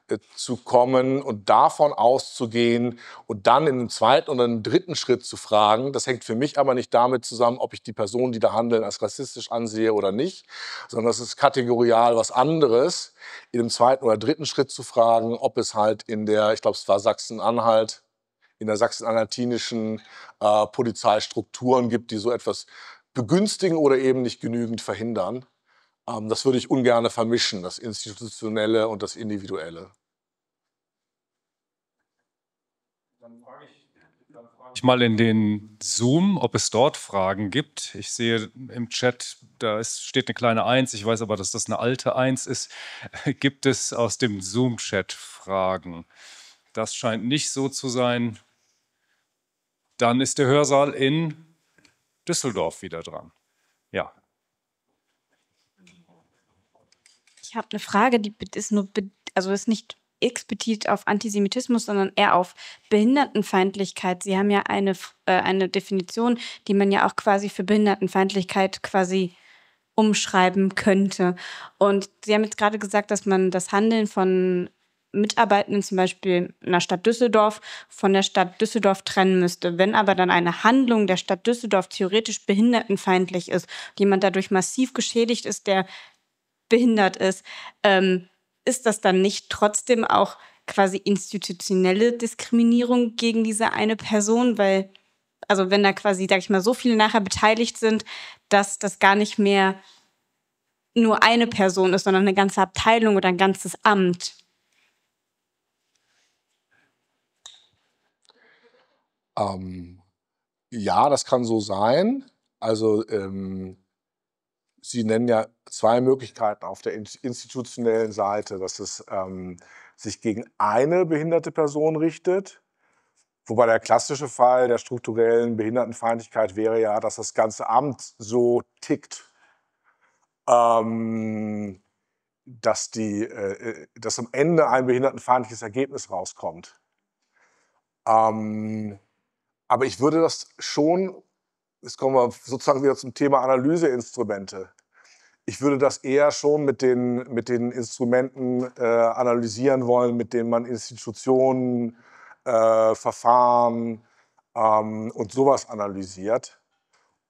äh, zu kommen und davon auszugehen und dann in einem zweiten oder einem dritten Schritt zu fragen. Das hängt für mich aber nicht damit zusammen, ob ich die Personen, die da handeln, als rassistisch ansehe oder nicht, sondern es ist kategorial was anderes, in einem zweiten oder dritten Schritt zu fragen, ob es halt in der, ich glaube, es war Sachsen-Anhalt, in der sachsen-anhaltinischen äh, Polizei Strukturen gibt, die so etwas begünstigen oder eben nicht genügend verhindern. Ähm, das würde ich ungern vermischen, das Institutionelle und das Individuelle. Dann frage ich ich mal in den Zoom, ob es dort Fragen gibt. Ich sehe im Chat, da ist, steht eine kleine Eins. Ich weiß aber, dass das eine alte Eins ist. <laughs> Gibt es aus dem Zoom-Chat Fragen? Das scheint nicht so zu sein dann ist der Hörsaal in Düsseldorf wieder dran. Ja. Ich habe eine Frage, die ist nur, also ist nicht explizit auf Antisemitismus, sondern eher auf Behindertenfeindlichkeit. Sie haben ja eine, äh, eine Definition, die man ja auch quasi für Behindertenfeindlichkeit quasi umschreiben könnte. Und Sie haben jetzt gerade gesagt, dass man das Handeln von Mitarbeitenden zum Beispiel in der Stadt Düsseldorf von der Stadt Düsseldorf trennen müsste. Wenn aber dann eine Handlung der Stadt Düsseldorf theoretisch behindertenfeindlich ist, jemand dadurch massiv geschädigt ist, der behindert ist, ähm, ist das dann nicht trotzdem auch quasi institutionelle Diskriminierung gegen diese eine Person, weil, also wenn da quasi, sag ich mal, so viele nachher beteiligt sind, dass das gar nicht mehr nur eine Person ist, sondern eine ganze Abteilung oder ein ganzes Amt. Ähm, ja, das kann so sein. Also ähm, Sie nennen ja zwei Möglichkeiten auf der institutionellen Seite, dass es ähm, sich gegen eine behinderte Person richtet. Wobei der klassische Fall der strukturellen Behindertenfeindlichkeit wäre ja, dass das ganze Amt so tickt, ähm, dass, die, äh, äh dass am Ende ein behindertenfeindliches Ergebnis rauskommt. Ähm, aber ich würde das schon, jetzt kommen wir sozusagen wieder zum Thema Analyseinstrumente. Ich würde das eher schon mit den, mit den Instrumenten äh, analysieren wollen, mit denen man Institutionen, äh, Verfahren ähm, und sowas analysiert.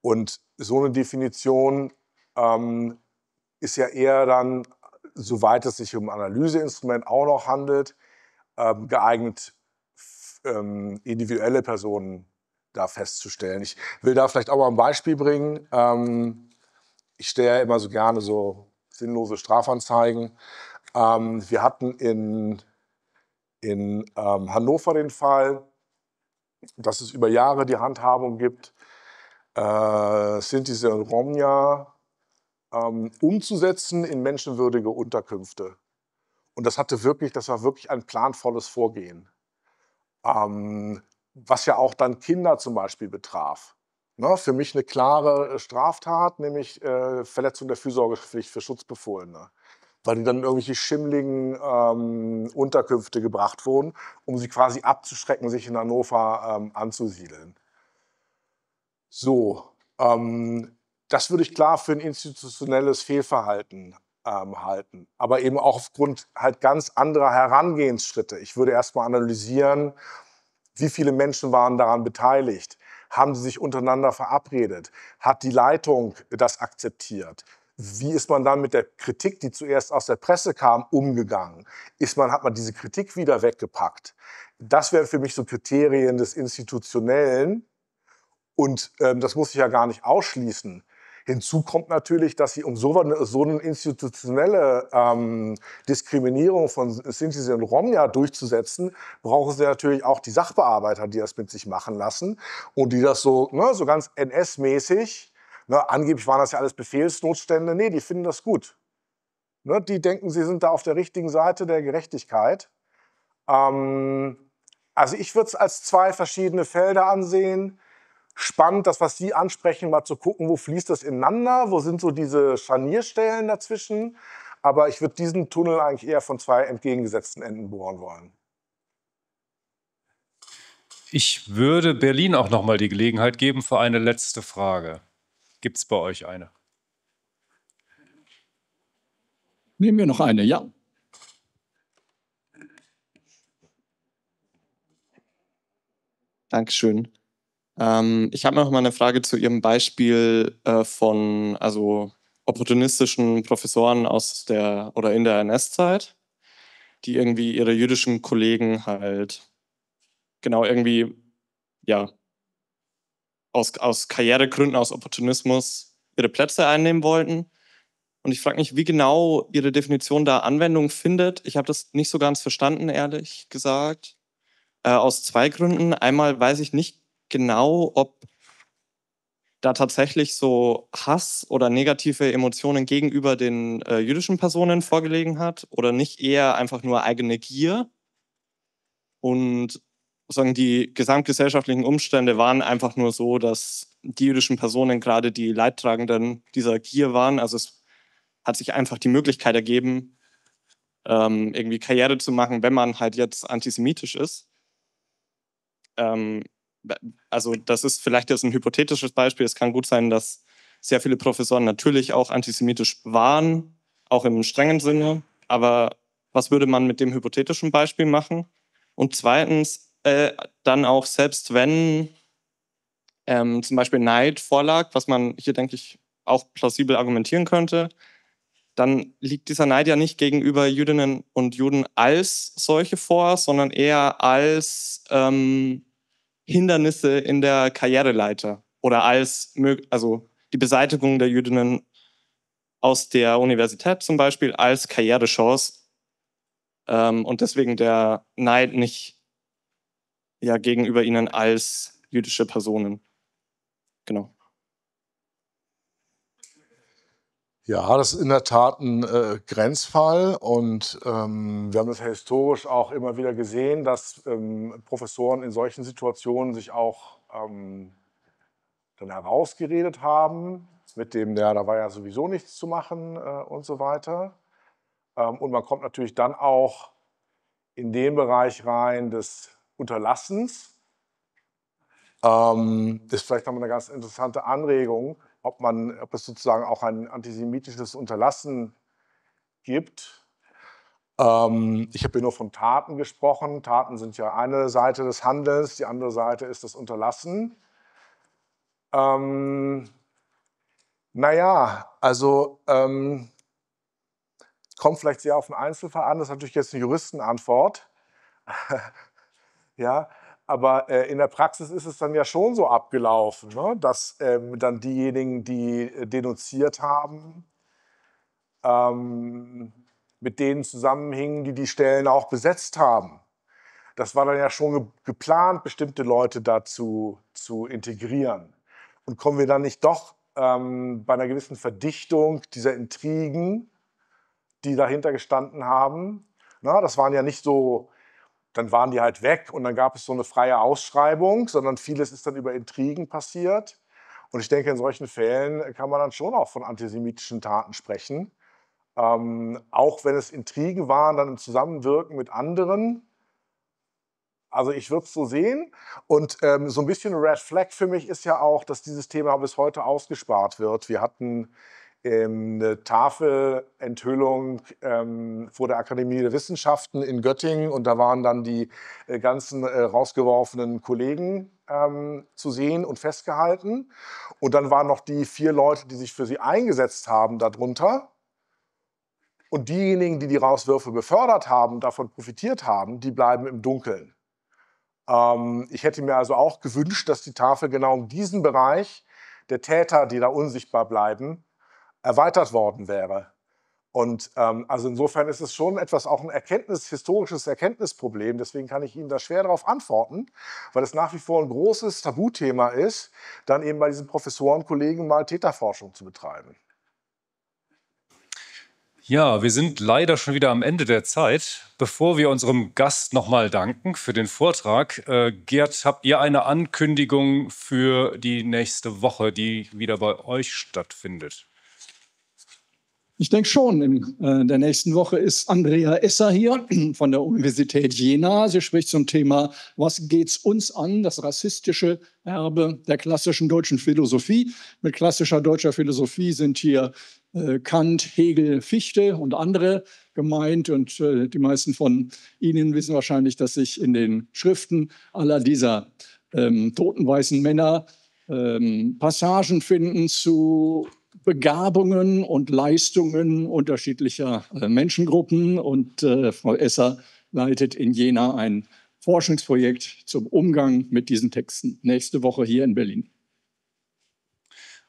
Und so eine Definition ähm, ist ja eher dann, soweit es sich um ein Analyseinstrument auch noch handelt, ähm, geeignet ähm, individuelle Personen da festzustellen. Ich will da vielleicht auch mal ein Beispiel bringen. Ähm, ich stehe ja immer so gerne so sinnlose Strafanzeigen. Ähm, wir hatten in, in ähm, Hannover den Fall, dass es über Jahre die Handhabung gibt, äh, Sintis und Romja ähm, umzusetzen in menschenwürdige Unterkünfte. Und das hatte wirklich, das war wirklich ein planvolles Vorgehen. Ähm, was ja auch dann Kinder zum Beispiel betraf. Ne? Für mich eine klare äh, Straftat, nämlich äh, Verletzung der Fürsorgepflicht für Schutzbefohlene. Weil die dann in irgendwelche schimmligen ähm, Unterkünfte gebracht wurden, um sie quasi abzuschrecken, sich in Hannover ähm, anzusiedeln. So, ähm, das würde ich klar für ein institutionelles Fehlverhalten ähm, halten. Aber eben auch aufgrund halt ganz anderer Herangehensschritte. Ich würde erstmal analysieren, wie viele Menschen waren daran beteiligt? Haben sie sich untereinander verabredet? Hat die Leitung das akzeptiert? Wie ist man dann mit der Kritik, die zuerst aus der Presse kam, umgegangen? Ist man, hat man diese Kritik wieder weggepackt? Das wären für mich so Kriterien des Institutionellen. Und ähm, das muss ich ja gar nicht ausschließen. Hinzu kommt natürlich, dass sie um so, so eine institutionelle ähm, Diskriminierung von Sinti und Romja durchzusetzen, brauchen sie natürlich auch die Sachbearbeiter, die das mit sich machen lassen und die das so, ne, so ganz NS-mäßig, ne, angeblich waren das ja alles Befehlsnotstände, nee, die finden das gut. Ne, die denken, sie sind da auf der richtigen Seite der Gerechtigkeit. Ähm, also ich würde es als zwei verschiedene Felder ansehen spannend, das, was Sie ansprechen, mal zu gucken, wo fließt das ineinander, wo sind so diese Scharnierstellen dazwischen. Aber ich würde diesen Tunnel eigentlich eher von zwei entgegengesetzten Enden bohren wollen. Ich würde Berlin auch nochmal die Gelegenheit geben für eine letzte Frage. Gibt es bei euch eine? Nehmen wir noch eine, ja. Dankeschön. Ähm, ich habe noch mal eine Frage zu Ihrem Beispiel äh, von also opportunistischen Professoren aus der oder in der NS-Zeit, die irgendwie ihre jüdischen Kollegen halt genau irgendwie ja aus, aus Karrieregründen, aus Opportunismus ihre Plätze einnehmen wollten. Und ich frage mich, wie genau Ihre Definition da Anwendung findet. Ich habe das nicht so ganz verstanden, ehrlich gesagt. Äh, aus zwei Gründen. Einmal weiß ich nicht genau, ob da tatsächlich so Hass oder negative Emotionen gegenüber den äh, jüdischen Personen vorgelegen hat oder nicht eher einfach nur eigene Gier. Und sagen, die gesamtgesellschaftlichen Umstände waren einfach nur so, dass die jüdischen Personen gerade die Leidtragenden dieser Gier waren. Also es hat sich einfach die Möglichkeit ergeben, ähm, irgendwie Karriere zu machen, wenn man halt jetzt antisemitisch ist. Ähm, also das ist vielleicht jetzt ein hypothetisches Beispiel, es kann gut sein, dass sehr viele Professoren natürlich auch antisemitisch waren, auch im strengen Sinne, aber was würde man mit dem hypothetischen Beispiel machen? Und zweitens, äh, dann auch selbst wenn ähm, zum Beispiel Neid vorlag, was man hier, denke ich, auch plausibel argumentieren könnte, dann liegt dieser Neid ja nicht gegenüber Jüdinnen und Juden als solche vor, sondern eher als ähm, Hindernisse in der Karriereleiter oder als also die Beseitigung der Jüdinnen aus der Universität zum Beispiel als Karrierechance ähm, und deswegen der Neid nicht ja, gegenüber ihnen als jüdische Personen. Genau. Ja, das ist in der Tat ein äh, Grenzfall und ähm, wir haben das ja historisch auch immer wieder gesehen, dass ähm, Professoren in solchen Situationen sich auch ähm, dann herausgeredet haben mit dem, ja, da war ja sowieso nichts zu machen äh, und so weiter. Ähm, und man kommt natürlich dann auch in den Bereich rein des Unterlassens. Ähm, ist vielleicht nochmal eine ganz interessante Anregung ob, man, ob es sozusagen auch ein antisemitisches Unterlassen gibt. Ähm, ich habe hier nur von Taten gesprochen. Taten sind ja eine Seite des Handelns, die andere Seite ist das Unterlassen. Ähm, naja, also ähm, kommt vielleicht sehr auf den Einzelfall an, das ist natürlich jetzt eine Juristenantwort. <laughs> ja, aber äh, in der Praxis ist es dann ja schon so abgelaufen, ne? dass ähm, dann diejenigen, die äh, denunziert haben, ähm, mit denen zusammenhingen, die die Stellen auch besetzt haben. Das war dann ja schon ge geplant, bestimmte Leute dazu zu integrieren. Und kommen wir dann nicht doch ähm, bei einer gewissen Verdichtung dieser Intrigen, die dahinter gestanden haben? Na, das waren ja nicht so dann waren die halt weg und dann gab es so eine freie Ausschreibung, sondern vieles ist dann über Intrigen passiert. Und ich denke, in solchen Fällen kann man dann schon auch von antisemitischen Taten sprechen. Ähm, auch wenn es Intrigen waren, dann im Zusammenwirken mit anderen. Also ich würde es so sehen. Und ähm, so ein bisschen Red Flag für mich ist ja auch, dass dieses Thema bis heute ausgespart wird. Wir hatten ähm, eine Tafelenthüllung ähm, vor der Akademie der Wissenschaften in Göttingen und da waren dann die äh, ganzen äh, rausgeworfenen Kollegen ähm, zu sehen und festgehalten. Und dann waren noch die vier Leute, die sich für sie eingesetzt haben, darunter. Und diejenigen, die die Rauswürfe befördert haben, davon profitiert haben, die bleiben im Dunkeln. Ähm, ich hätte mir also auch gewünscht, dass die Tafel genau in diesem Bereich der Täter, die da unsichtbar bleiben, erweitert worden wäre. Und ähm, also insofern ist es schon etwas auch ein Erkenntnis, historisches Erkenntnisproblem. Deswegen kann ich Ihnen da schwer darauf antworten, weil es nach wie vor ein großes Tabuthema ist, dann eben bei diesen Professorenkollegen mal Täterforschung zu betreiben. Ja, wir sind leider schon wieder am Ende der Zeit. Bevor wir unserem Gast nochmal danken für den Vortrag, äh, Gerd, habt ihr eine Ankündigung für die nächste Woche, die wieder bei euch stattfindet? Ich denke schon, in äh, der nächsten Woche ist Andrea Esser hier <clears throat> von der Universität Jena. Sie spricht zum Thema, was geht's uns an, das rassistische Erbe der klassischen deutschen Philosophie. Mit klassischer deutscher Philosophie sind hier äh, Kant, Hegel, Fichte und andere gemeint. Und äh, die meisten von Ihnen wissen wahrscheinlich, dass sich in den Schriften aller dieser ähm, toten weißen Männer ähm, Passagen finden zu Begabungen und Leistungen unterschiedlicher äh, Menschengruppen. Und äh, Frau Esser leitet in Jena ein Forschungsprojekt zum Umgang mit diesen Texten nächste Woche hier in Berlin.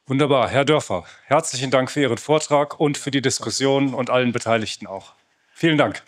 Wunderbar, Herr Dörfer, herzlichen Dank für Ihren Vortrag und für die Diskussion und allen Beteiligten auch. Vielen Dank.